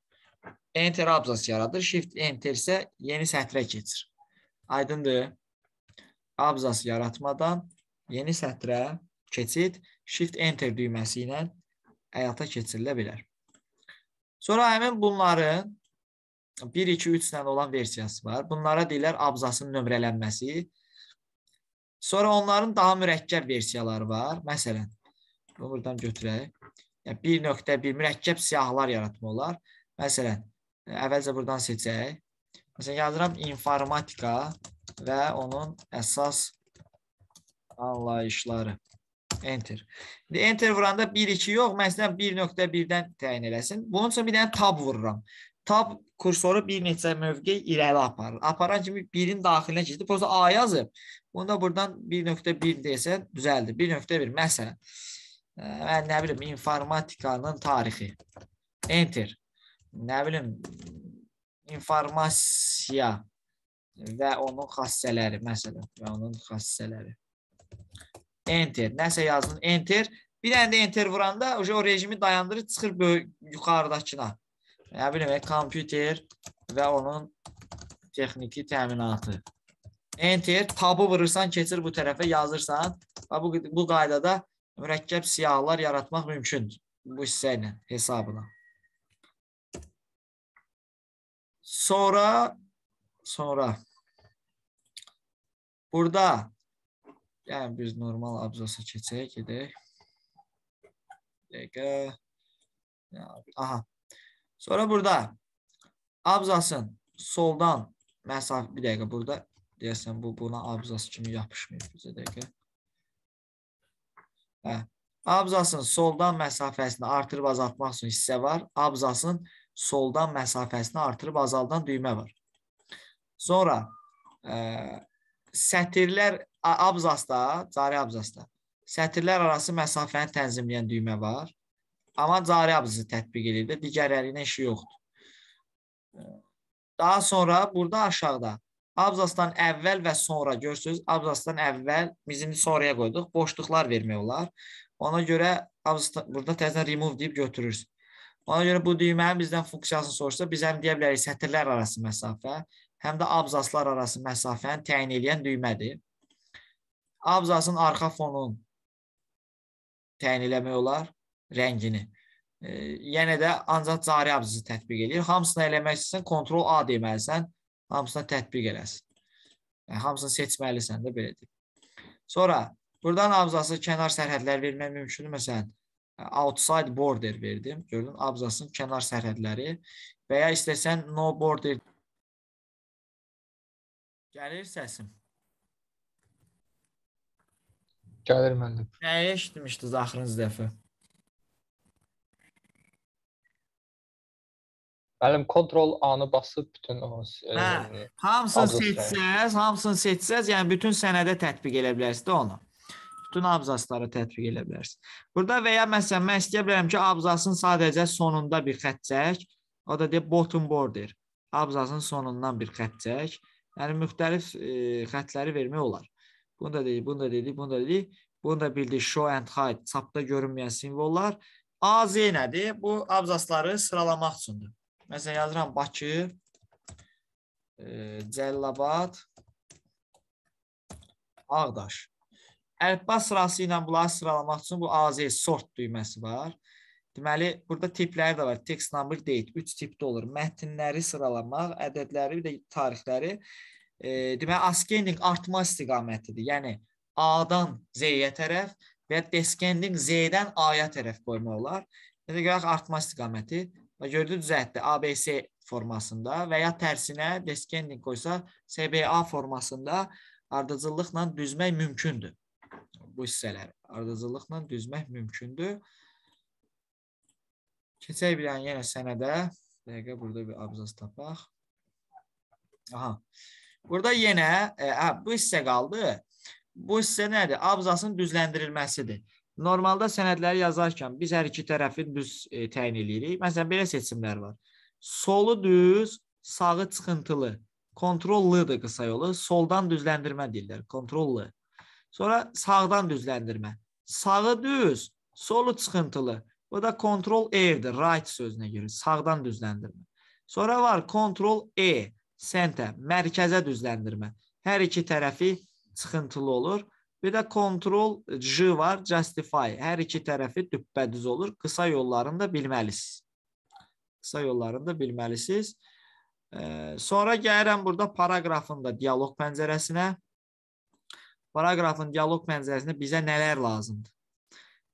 Enter abzas yaradır. Shift Enter isə yeni sətrə keçir. Aydındır. Abzas yaratmadan yeni sətrə keçid Shift Enter düyməsi ilə həyata keçirilə bilər. Sonra həmin bunların 1, 2, 3 dənə olan versiyası var. Bunlara deyirlər abzasın nömrələnməsi. Sonra onların daha mürəkkəb versiyaları var. Məsələn, bunu buradan götürək yəni 1.1 mürəkkəb siyahılar yaratmaq olar. Məsələn, əvvəlcə buradan seçək. Məsələn, yazıram informatika və onun əsas anlayışları. Enter. İndi enter vuranda 1-2 yox, mən sizdən 1.1-dən təyin eləsin. Bunun üçün bir dənə tab vururam. Tab kursoru bir neçə mövqe irəli aparır. Aparan kimi birin daxilinə keçdi. Prosta A yazıb. Bunu da buradan 1.1 deyəsən düzəldir. 1.1 məsələn ə, nə bilim informatikanın tarixi. Enter. Nə bilim informasiya və onun xassələri məsələn və onun xassələri. Enter. Nəsə yazdın enter. Bir dənə də enter vuranda o rejimi dayandırır, çıxır böyük yuxarıdakına. Nə bilim, e, kompüter və onun texniki təminatı. Enter, tabı vurursan, keçir bu tərəfə, yazırsan. Bu, bu qaydada mürəkkəb siyahılar yaratmaq mümkündür bu hissə ilə hesabına. Sonra sonra burada yəni biz normal abzasa keçək, gedək. Dəqiqə. Aha. Sonra burada abzasın soldan məsafə bir dəqiqə burada deyəsən bu buna abzas kimi yapışmayıb bizə dəqiqə. Hə. Abzasın soldan məsafəsini artırıb azaltmaq üçün hissə var. Abzasın soldan məsafəsini artırıb azaldan düymə var. Sonra ə, e, sətirlər abzasda, cari abzasda sətirlər arası məsafəni tənzimləyən düymə var. Amma cari abzası tətbiq edir də digər əlinə işi yoxdur. E, daha sonra burada aşağıda Abzasdan əvvəl və sonra görürsüz, abzasdan əvvəl biz indi sonraya qoyduq. Boşluqlar vermək olar. Ona görə abzasdan burada təzədən remove deyib götürürüz. Ona görə bu düymənin bizdən funksiyasını soruşsa, biz həm deyə bilərik sətirlər arası məsafə, həm də abzaslar arası məsafəni təyin edən düymədir. Abzasın arxa fonun təyin eləmək olar rəngini. E, yenə də ancaq cari abzası tətbiq edir. Hamısını eləmək istəsən, Ctrl A deməlisən hamısına tətbiq eləsin. Yəni, hamısını seçməlisən də belə deyim. Sonra buradan abzası kənar sərhədlər vermək mümkündür. Məsələn, outside border verdim. Gördün, abzasın kənar sərhədləri və ya istəsən no border Gəlir səsim. Gəlir müəllim. Nəyi eşitmişdiniz axırıncı dəfə? Müəllim kontrol A-nı basıb bütün o eh, Hə, e, hamısını seçsəz, hamısını seçsəz, yəni bütün sənədə tətbiq edə bilərsiniz də onu. Bütün abzasları tətbiq edə bilərsiniz. Burada və ya məsələn mən istəyə bilərəm ki, abzasın sadəcə sonunda bir xətt çək. O da deyib bottom border. Abzasın sonundan bir xətt çək. Yəni müxtəlif e, xəttləri vermək olar. Bunu da dedik, bunu da dedik, bunu da dedik. Bunu da bildik show and hide, çapda görünməyən simvollar. AZ nədir? Bu abzasları sıralamaq üçündür. Məsələn, yazıram Bakı, e, Cəllabad, Ağdaş. Əlifba sırası ilə bunları sıralamaq üçün bu AZ sort düyməsi var. Deməli, burada tipləri də var. Text number date 3 tipdə olur. Mətnləri sıralamaq, ədədləri, bir də tarixləri. E, deməli, ascending artma istiqamətidir. Yəni A-dan Z-yə tərəf və descending Z-dən A-ya tərəf qoymaq olar. Nəzərə görək artma istiqaməti Gördüyünüz cəhətdə ABC formasında və ya tərsinə descending qoysa CBA formasında ardıcıllıqla düzmək mümkündür. Bu hissələr ardıcıllıqla düzmək mümkündür. Keçək bir yəni yenə sənədə. Dəqiqə burada bir abzas tapaq. Aha. Burada yenə e, ə, hə, bu hissə qaldı. Bu hissə nədir? Abzasın düzləndirilməsidir. Normalda sənədləri yazarkən biz hər iki tərəfi düz e, təyin eləyirik. Məsələn, belə seçimlər var. Solu düz, sağı çıxıntılı. Kontrollıdır qısa yolu. Soldan düzləndirmə deyirlər, kontrollu. Sonra sağdan düzləndirmə. Sağı düz, solu çıxıntılı. Bu da kontrol E'dir, right sözünə görə. Sağdan düzləndirmə. Sonra var kontrol E, sentə, mərkəzə düzləndirmə. Hər iki tərəfi çıxıntılı olur. Bir də control J var, justify. Hər iki tərəfi düppədiz olur. Qısa yollarını da bilməlisiniz. Qısa yollarını da bilməlisiniz. Sonra gəlirəm burada paragrafın da dialoq pəncərəsinə. Paragrafın dialoq pəncərəsində bizə nələr lazımdır?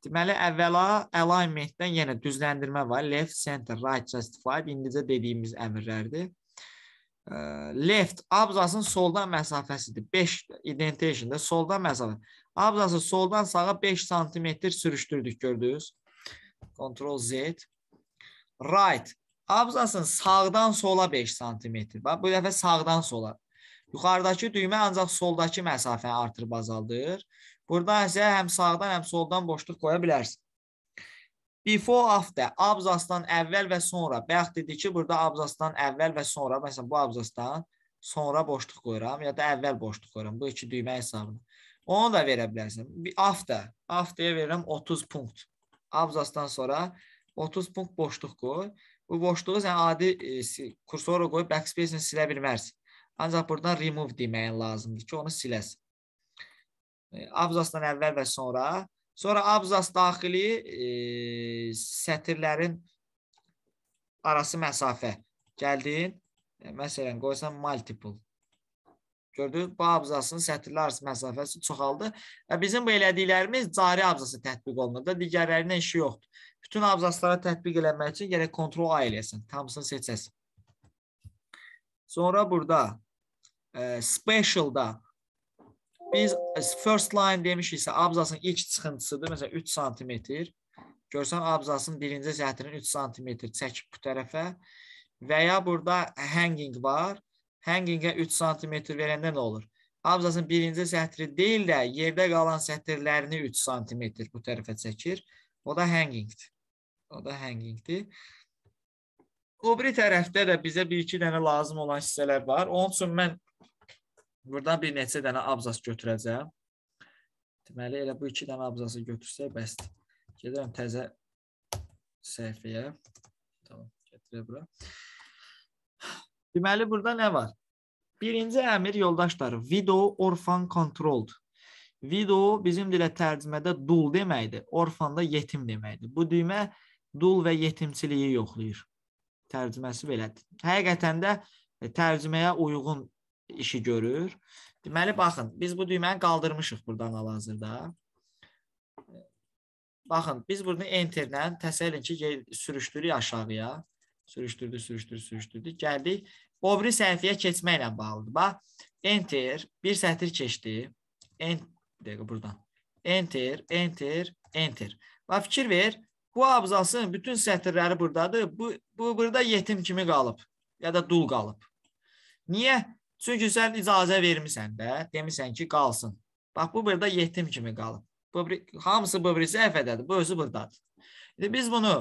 Deməli, əvvəla alignment-dən yenə düzləndirmə var. Left, center, right, justified. İndicə dediyimiz əmrlərdir left abzasın soldan məsafəsidir. 5 indentation də soldan məsafə. Abzası soldan sağa 5 sm sürüşdürdük gördünüz. Ctrl Z. Right abzasın sağdan sola 5 sm. Bax bu dəfə sağdan sola. Yuxarıdakı düymə ancaq soldakı məsafəni artırıb azaldır. Burada isə həm sağdan, həm soldan boşluq qoya bilərsən. Before, after, abzasdan əvvəl və sonra. Bayaq dedik ki, burada abzasdan əvvəl və sonra, məsələn, bu abzasdan sonra boşluq qoyuram ya da əvvəl boşluq qoyuram. Bu iki düymə hesabına. Onu da verə bilərsən. After, after-yə verirəm 30 punkt. Abzasdan sonra 30 punkt boşluq qoy. Bu boşluğu sən adi e, kursora qoyub backspace-lə silə bilmərsən. Ancaq buradan remove deməyin lazımdır ki, onu siləsən. E, abzasdan əvvəl və sonra Sonra abzas daxili e, sətirlərin arası məsafə. Gəldin, e, məsələn, qoysan multiple. Gördün, bu abzasın sətirlər arası məsafəsi çoxaldı. Və bizim bu elədiklərimiz cari abzası tətbiq olunur da, digərlərinə işi yoxdur. Bütün abzaslara tətbiq eləmək üçün gərək kontrol A eləyəsən, tamsını seçəsən. Sonra burada e, special-da Biz first line demişiksə abzasın ilk çıxıntısıdır. Məsələn 3 sm. Görsən abzasın birinci səthinin 3 sm çəkib bu tərəfə və ya burada hanging var. Hangingə 3 sm verəndə nə olur? Abzasın birinci sətri deyil də yerdə qalan sətirlərini 3 sm bu tərəfə çəkir. O da hangingdir. O da hangingdir. O biri tərəfdə də bizə bir-iki dənə lazım olan hissələr var. Onun üçün mən Buradan bir neçə dənə abzas götürəcəm. Deməli, elə bu iki dənə abzası götürsək, bəsdir. Gedirəm təzə səhifəyə. Tamam, gətirək bura. Deməli, burada nə var? Birinci əmir yoldaşları, video orfan controlled. Video bizim dilə tərcümədə dul deməkdir, orfanda yetim deməkdir. Bu düymə dul və yetimçiliyi yoxlayır. Tərcüməsi belədir. Həqiqətən də tərcüməyə uyğun işi görür. Deməli, baxın, biz bu düyməni qaldırmışıq buradan hal-hazırda. Baxın, biz bunu enterlə təsəvvür edin ki, sürüşdürük aşağıya. Sürüşdürdü, sürüşdürdü, sürüşdürdü. Gəldik. Bobri səhifəyə keçməklə bağlıdır. Bax, enter, bir sətir keçdi. Enter, dəqiqə buradan. Enter, enter, enter. Bax, fikir ver. Bu abzasın bütün sətirləri buradadır. Bu, bu burada yetim kimi qalıb ya da dul qalıb. Niyə? Çünki sən icazə vermisən də, demisən ki, qalsın. Bax bu burada yetim kimi qalıb. Böbri, hamısı böbrisi əfədədir, bu özü burdadır. İndi biz bunu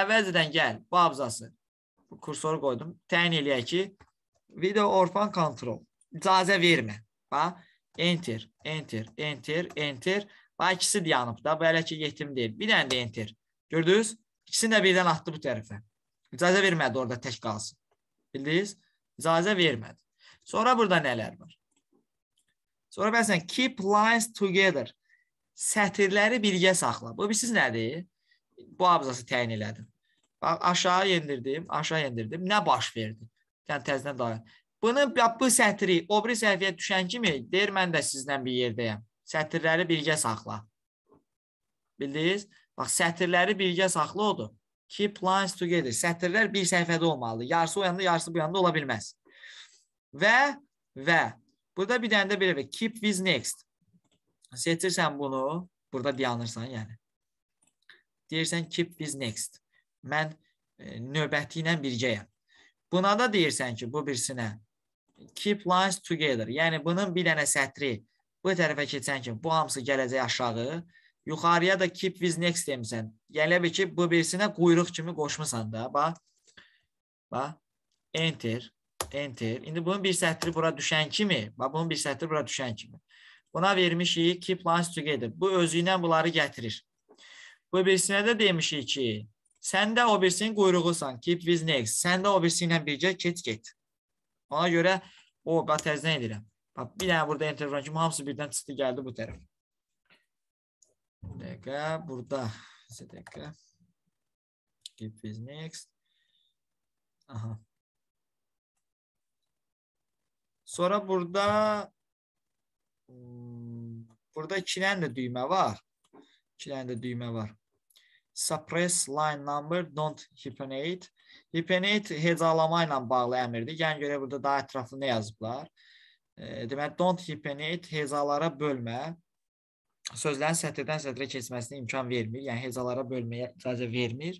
əvvəlcədən gəl, bu abzası, bu kursoru qoydum, təyin eləyək ki, video orfan kontrol, icazə vermə. Bax, enter, enter, enter, enter. Bax, ikisi də yanıb da, bu hələ ki, yetim deyil. Bir dənə də enter. Gördünüz? İkisini də birdən atdı bu tərəfə. İcazə vermədi orada tək qalsın. Bildiniz? İcazə vermədi. Sonra burada nələr var? Sonra bəsən keep lines together. Sətirləri birgə saxla. Bu bilirsiniz nədir? Bu abzası təyin elədim. Bax aşağı endirdim, aşağı endirdim. Nə baş verdi? Yəni təzədən dair. Bunu bu sətri o biri səhifəyə düşən kimi deyir mən də sizlə bir yerdəyəm. Sətirləri birgə saxla. Bildiniz? Bax sətirləri birgə saxla odur. Keep lines together. Sətirlər bir səhifədə olmalıdır. Yarısı o yanda, yarısı bu yanda ola bilməz. Və, və. Burada bir dənə də belə bir keep with next. Seçirsən bunu, burada dayanırsan yəni. Deyirsən keep with next. Mən e, növbəti ilə birgəyəm. Buna da deyirsən ki, bu birsinə keep lines together. Yəni bunun bir dənə sətri bu tərəfə keçən kimi bu hamısı gələcək aşağı. Yuxarıya da keep with next demisən. Yəni bir ki, bu birisinə quyruq kimi qoşmusan da. Bax. Bax. Enter enter. İndi bunun bir sətri bura düşən kimi, bax bunun bir sətri bura düşən kimi. Buna vermişik ki, plans together. Bu özü ilə bunları gətirir. Bu birisinə də demişik ki, sən də o birisinin quyruğusan, keep with next. Sən də o birisi ilə birgə keç get. Ona görə o bax təzədən edirəm. Bax bir dənə burada enter vuran kimi hamısı birdən çıxdı, gəldi bu tərəf. Bir dəqiqə, burada. Bir dəqiqə. Keep with next. Aha. Sonra burada hmm, burada iki dənə də düymə var. İki dənə də düymə var. Suppress line number, don't hyphenate. Hyphenate hecalama ilə bağlı əmrdir. Yəni görə burada daha ətraflı nə yazıblar. E, deməli, don't hyphenate hecalara bölmə sözlərin sətirdən sətrə keçməsinə imkan vermir. Yəni hecalara bölməyə icazə vermir.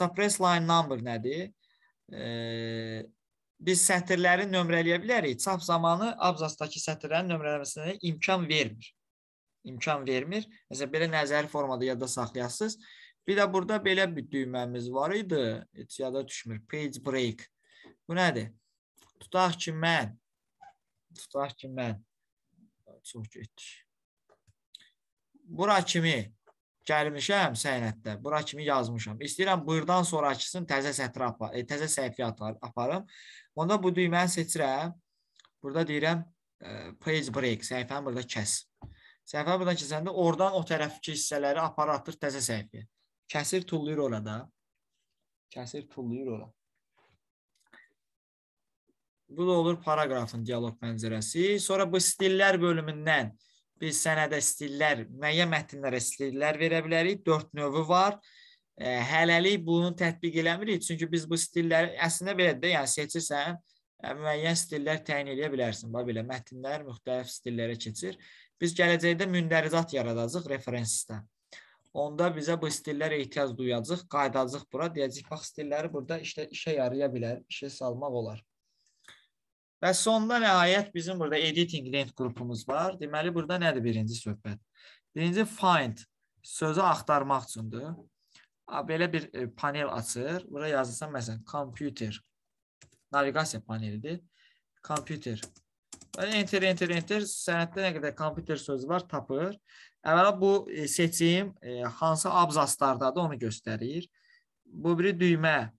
Suppress line number nədir? E, biz sətirləri nömrələyə bilərik. Çap zamanı abzasdakı sətirlərin nömrələməsinə imkan vermir. İmkan vermir. Məsələn, belə nəzəri formada yadda saxlayasınız. Bir də burada belə bir düyməmiz var idi. Heç yada düşmür. Page break. Bu nədir? Tutaq ki, mən tutaq ki, mən çox getdik. Bura kimi gəlmişəm sənəddə. Bura kimi yazmışam. İstəyirəm buyurdan sonrakısını təzə sətrə apar, e, təzə səhifəyə aparım. Onda bu düyməni seçirəm. Burada deyirəm e, page break, səhifəni burada kəs. Səhifəni burada kəsəndə oradan o tərəfki hissələri aparatdır təzə səhifəyə. Kəsir tullayır orada. Kəsir tullayır orada. Bu da olur paraqrafın dialoq pəncərəsi. Sonra bu stillər bölümündən biz sənədə stillər, müəyyən mətnlərə stillər verə bilərik. 4 növü var hələlik bunu tətbiq eləmirik, çünki biz bu stilləri əslində belədir də, yəni seçirsən, müəyyən stillər təyin edə bilərsən. Bax belə mətnlər müxtəlif stillərə keçir. Biz gələcəkdə mündərizat yaradacağıq referensistə. Onda bizə bu stillərə ehtiyac duyacağıq, qayıdacağıq bura, deyəcək bax stilləri burada işə, işə yaraya bilər, işə salmaq olar. Və sonda nəhayət bizim burada editing lent qrupumuz var. Deməli burada nədir birinci söhbət? Birinci find sözü axtarmaq üçündür belə bir e, panel açır. Bura yazılsa məsələn kompüter naviqasiya panelidir. Kompüter. Enter enter enter sənəddə nə qədər kompüter sözü var tapır. Əvvəla bu e, seçim e, hansı abzaslardadır onu göstərir. Bu biri düymə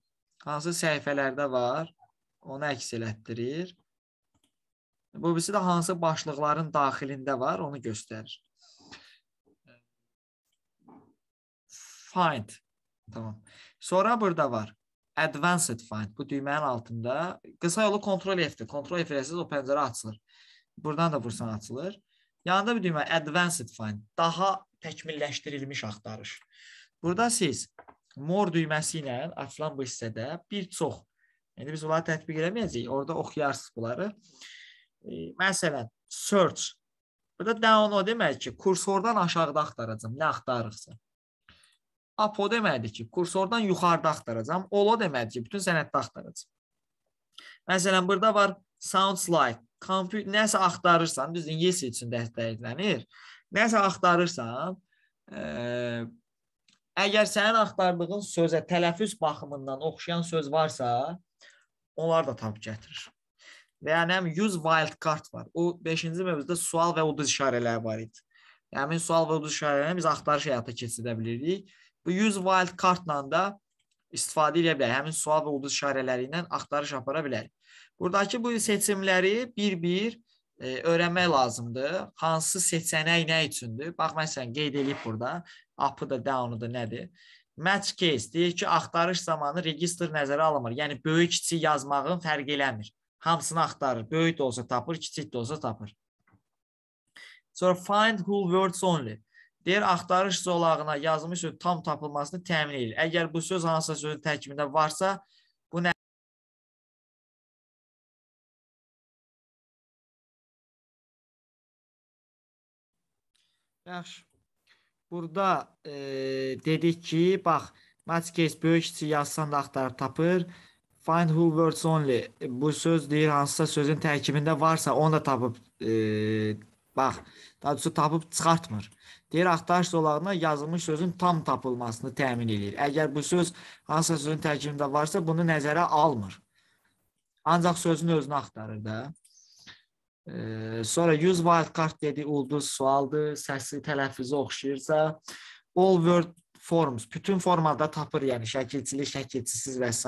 hansı səhifələrdə var onu əks elətdirir. Bu birisi də hansı başlıqların daxilində var, onu göstərir. Find Tamam. Sonra burada var. Advanced Find. Bu düymənin altında qısa yolu Ctrl F-dir. Ctrl F eləsəz o pəncərə açılır. Buradan da vursan açılır. Yanında bir düymə Advanced Find. Daha təkmilləşdirilmiş axtarış. Burada siz mor düyməsi ilə açılan bu hissədə bir çox, yəni biz bunları tətbiq eləməyəcəyik, orada oxuyarsınız bunları. E, məsələn, search. Burada download demək ki, kursordan aşağıda axtaracam, nə axtarırsa. Hap o demədi ki, kursordan yuxarıda axtaracam. Ola demədi ki, bütün sənəddə axtaracam. Məsələn, burada var sounds like. Kompüter nəsə axtarırsan, düz ingilis üçün dəstəklənir. Nəsə axtarırsan, ə, e, əgər sənin axtardığın sözə tələffüz baxımından oxşayan söz varsa, onlar da tab gətirir. Və yəni həm use wildcard var. O 5-ci mövzuda sual və ulduz işarələri var idi. Həmin sual və ulduz işarələrini biz axtarış həyata keçirə bilirik. Bu 100 wild kartla da istifadə edə bilərik. Həmin sual və ulduz işarələri ilə axtarış apara bilərik. Buradakı bu seçimləri bir-bir e, öyrənmək lazımdır. Hansı seçənək nə üçündür? Bax məsələn qeyd edib burada up-ı da down-u da nədir? Match case deyir ki, axtarış zamanı registr nəzərə alınmır. Yəni böyük kiçik yazmağın fərq eləmir. Hamısını axtarır. Böyük də olsa tapır, kiçik də olsa tapır. Sonra find whole words only. Deyir, axtarış zolağına yazılmış söz tam tapılmasını təmin edir. Əgər bu söz hansısa sözün tərkibində varsa, bu nə Yaxşı. Burada e, dedik ki, bax, match case böyük kiçik yazsan da axtarıb tapır. Find who words only. E, bu söz deyir hansısa sözün tərkibində varsa, onu da tapıb e, bax, daha doğrusu tapıb çıxartmır deyir axtarış zolağına yazılmış sözün tam tapılmasını təmin eləyir. Əgər bu söz hansısa sözün tərkibində varsa, bunu nəzərə almır. Ancaq sözün özünü axtarır da. E, sonra 100 wildcard dedi, ulduz sualdır, səsi tələffüzü oxşayırsa, all word forms, bütün formada tapır, yəni şəkilçili, şəkilçisiz və s.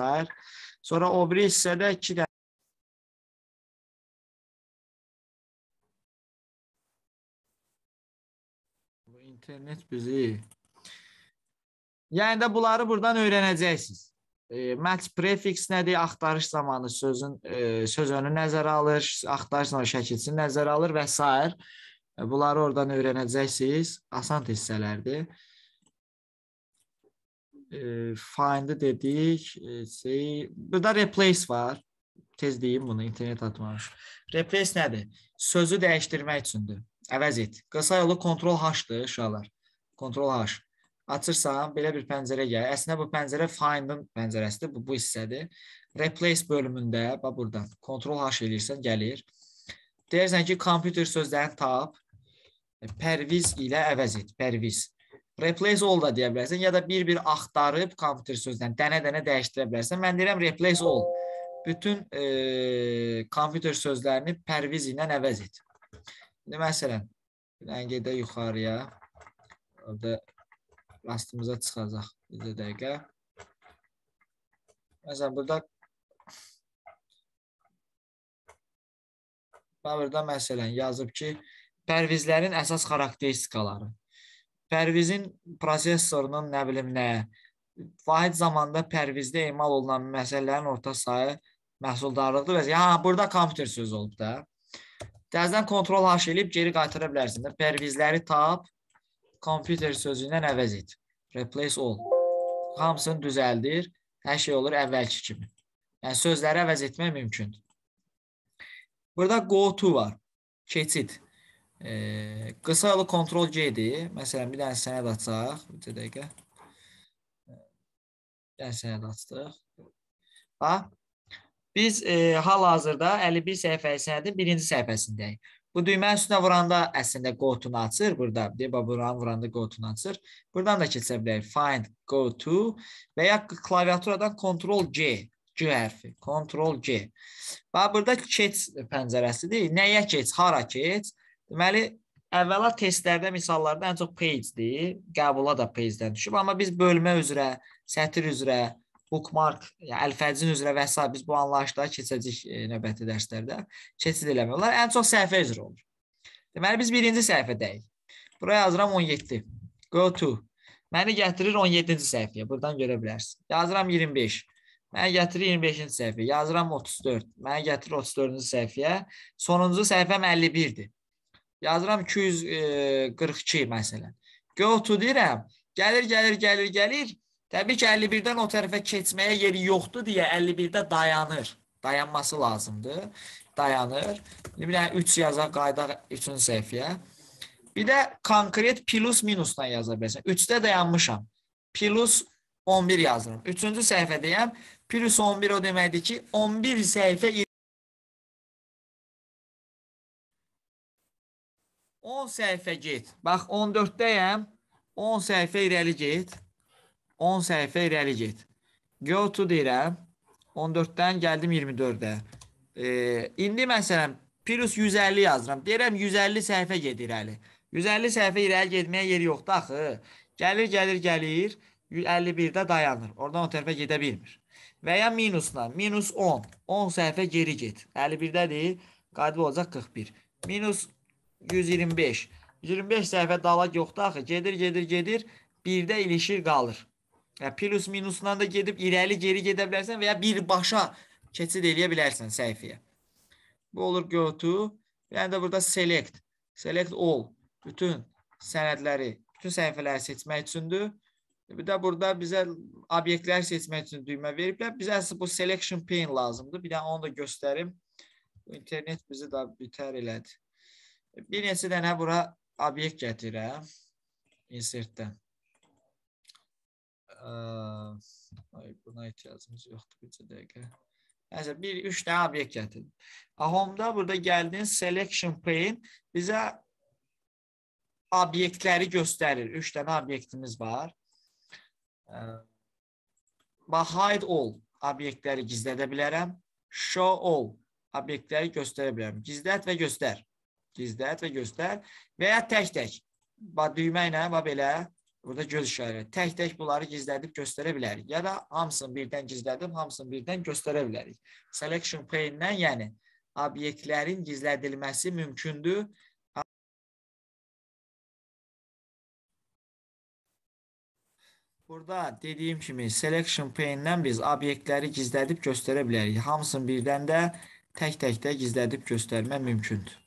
Sonra o biri hissədə 2 dənə internet bizi. Yəni də bunları burdan öyrənəcəksiniz. E, məhz prefiks nədir? Axtarış zamanı sözün e, söz önü nəzərə alır, axtarış zamanı şəkilçi nəzərə alır və s. E, bunları oradan öyrənəcəksiniz. Asan hissələrdir. E, find dedik. E, şey, burada replace var. Tez deyim bunu internet atmamış. Replace nədir? Sözü dəyişdirmək üçündür əvəz et. Qısa yolu Ctrl H-dır uşaqlar. Ctrl H. Açırsan, belə bir pəncərə gəlir. Əslində bu pəncərə find-ın pəncərəsidir, bu, bu hissədir. Replace bölümündə, bax buradan, Ctrl H eləyirsən, gəlir. Deyirsən ki, kompüter sözlərini tap, e, pərviz ilə əvəz et, pərviz. Replace all da deyə bilərsən, ya da bir-bir axtarıb kompüter sözlərini dənə-dənə dəyişdirə bilərsən. Mən deyirəm, replace all. Bütün e, kompüter sözlərini pərviz ilə əvəz et. İndi məsələn, bilən gedə yuxarıya. Orada rastımıza çıxacaq. Bir dəqiqə. Məsələn, burada Mən burada məsələn yazıb ki, pərvizlərin əsas xarakteristikaları. Pərvizin prosesorunun nə bilim nəyə, vahid zamanda pərvizdə emal olunan məsələlərin orta sayı məhsuldarlıqdır. Və ha, burada kompüter sözü olub da. Dərsdən kontrol haş elib geri qaytara bilərsən. Pərvizləri tap, kompüter sözündən əvəz et. Replace all. Hamısını düzəldir. Hər şey olur əvvəlki kimi. Yəni sözləri əvəz etmək mümkündür. Burada go to var. Keçid. Ee, qısa yolu kontrol G-dir. Məsələn, bir dənə sənəd açaq. Bir dəqiqə. Bir dənə sənəd açdıq. Bax. Biz e, hal-hazırda 51 səhifəyə sənədin birinci səhifəsindəyik. Bu düymənin üstünə vuranda əslində go-to-nu açır burada. Deyib buranı vuranda go-to-nu açır. Buradan da keçə bilərik. Find, go to və ya klaviaturadan Ctrl G, G hərfi, Ctrl G. Və burada keç pəncərəsidir. Nəyə keç, hara keç? Deməli əvvəla testlərdə, misallarda ən çox page-dir. Qəbula da page-dən düşüb, amma biz bölmə üzrə, sətr üzrə bookmark, yəni əlfəzin üzrə və s. biz bu anlayışlara keçəcəyik e, növbəti dərslərdə. Keçid eləmirlər. Ən çox səhifə üzrə olur. Deməli biz birinci səhifədəyik. Buraya yazıram 17. Go to. Məni gətirir 17-ci səhifəyə. Burdan görə bilərsən. Yazıram 25. Məni gətirir 25-ci səhifəyə. Yazıram 34. Məni gətirir 34-cü səhifəyə. Sonuncu səhifəm 51-dir. Yazıram 242 e, məsələn. Go to deyirəm. Gəlir, gəlir, gəlir, gəlir. Təbii ki, 51-dən o tərəfə keçməyə yeri yoxdur deyə 51-də dayanır. Dayanması lazımdır. Dayanır. İndi bir dənə 3 yazaq qayda 3-cü səhifəyə. Bir də konkret plus minusdan yaza bilərsən. 3-də dayanmışam. Plus 11 yazırım. 3-cü səhifədəyəm. Plus 11 o deməkdir ki, 11 səhifə 10 səhifə get. Bax 14-dəyəm. 10 səhifə irəli get. 10 səhifə irəli get. Go to deyirəm. 14-dən gəldim 24-də. E, indi məsələn plus 150 yazıram. Deyirəm 150 səhifə get irəli. 150 səhifə irəli getməyə yeri yoxdur axı. Gəlir, gəlir, gəlir. 51-də dayanır. Oradan o tərəfə gedə bilmir. Və ya minusla, minus 10. 10 səhifə geri get. 51-dədir. Qayıdıb olacaq 41. Minus 125. 25 səhifə dalaq yoxdur axı. Gedir, gedir, gedir. 1-də ilişir qalır. Yəni plus minusdan da gedib irəli geri gedə bilərsən və ya birbaşa keçid eləyə bilərsən səhifəyə. Bu olur go to. Yəni də burada select. Select all. Bütün sənədləri, bütün səhifələri seçmək üçündür. Bir də burada bizə obyektlər seçmək üçün düymə veriblər. Bizə əsas bu selection pane lazımdır. Bir də onu da göstərim. İnternet bizi də bitər elədi. Bir neçə dənə bura obyekt gətirəm insertdən ay buna ehtiyacımız yoxdur bircə dəqiqə. Nəsə bir 3 dənə obyekt gətirdim. Ahomda burada gəldiyin selection pane bizə obyektləri göstərir. 3 dənə obyektimiz var. Bax hide all obyektləri gizlədə bilərəm. Show all obyektləri göstərə bilərəm. Gizlət və göstər. Gizlət və göstər və ya tək-tək. Bax düymə ilə bax belə Burada göz işarələri. Tək-tək bunları gizlədib göstərə bilərik. Ya da hamısını birdən gizlədib, hamısını birdən göstərə bilərik. Selection pane-dən, yəni obyektlərin gizlədilməsi mümkündür. Burada dediyim kimi selection pane-dən biz obyektləri gizlədib göstərə bilərik. Hamısını birdən də tək-tək də gizlədib göstərmə mümkündür.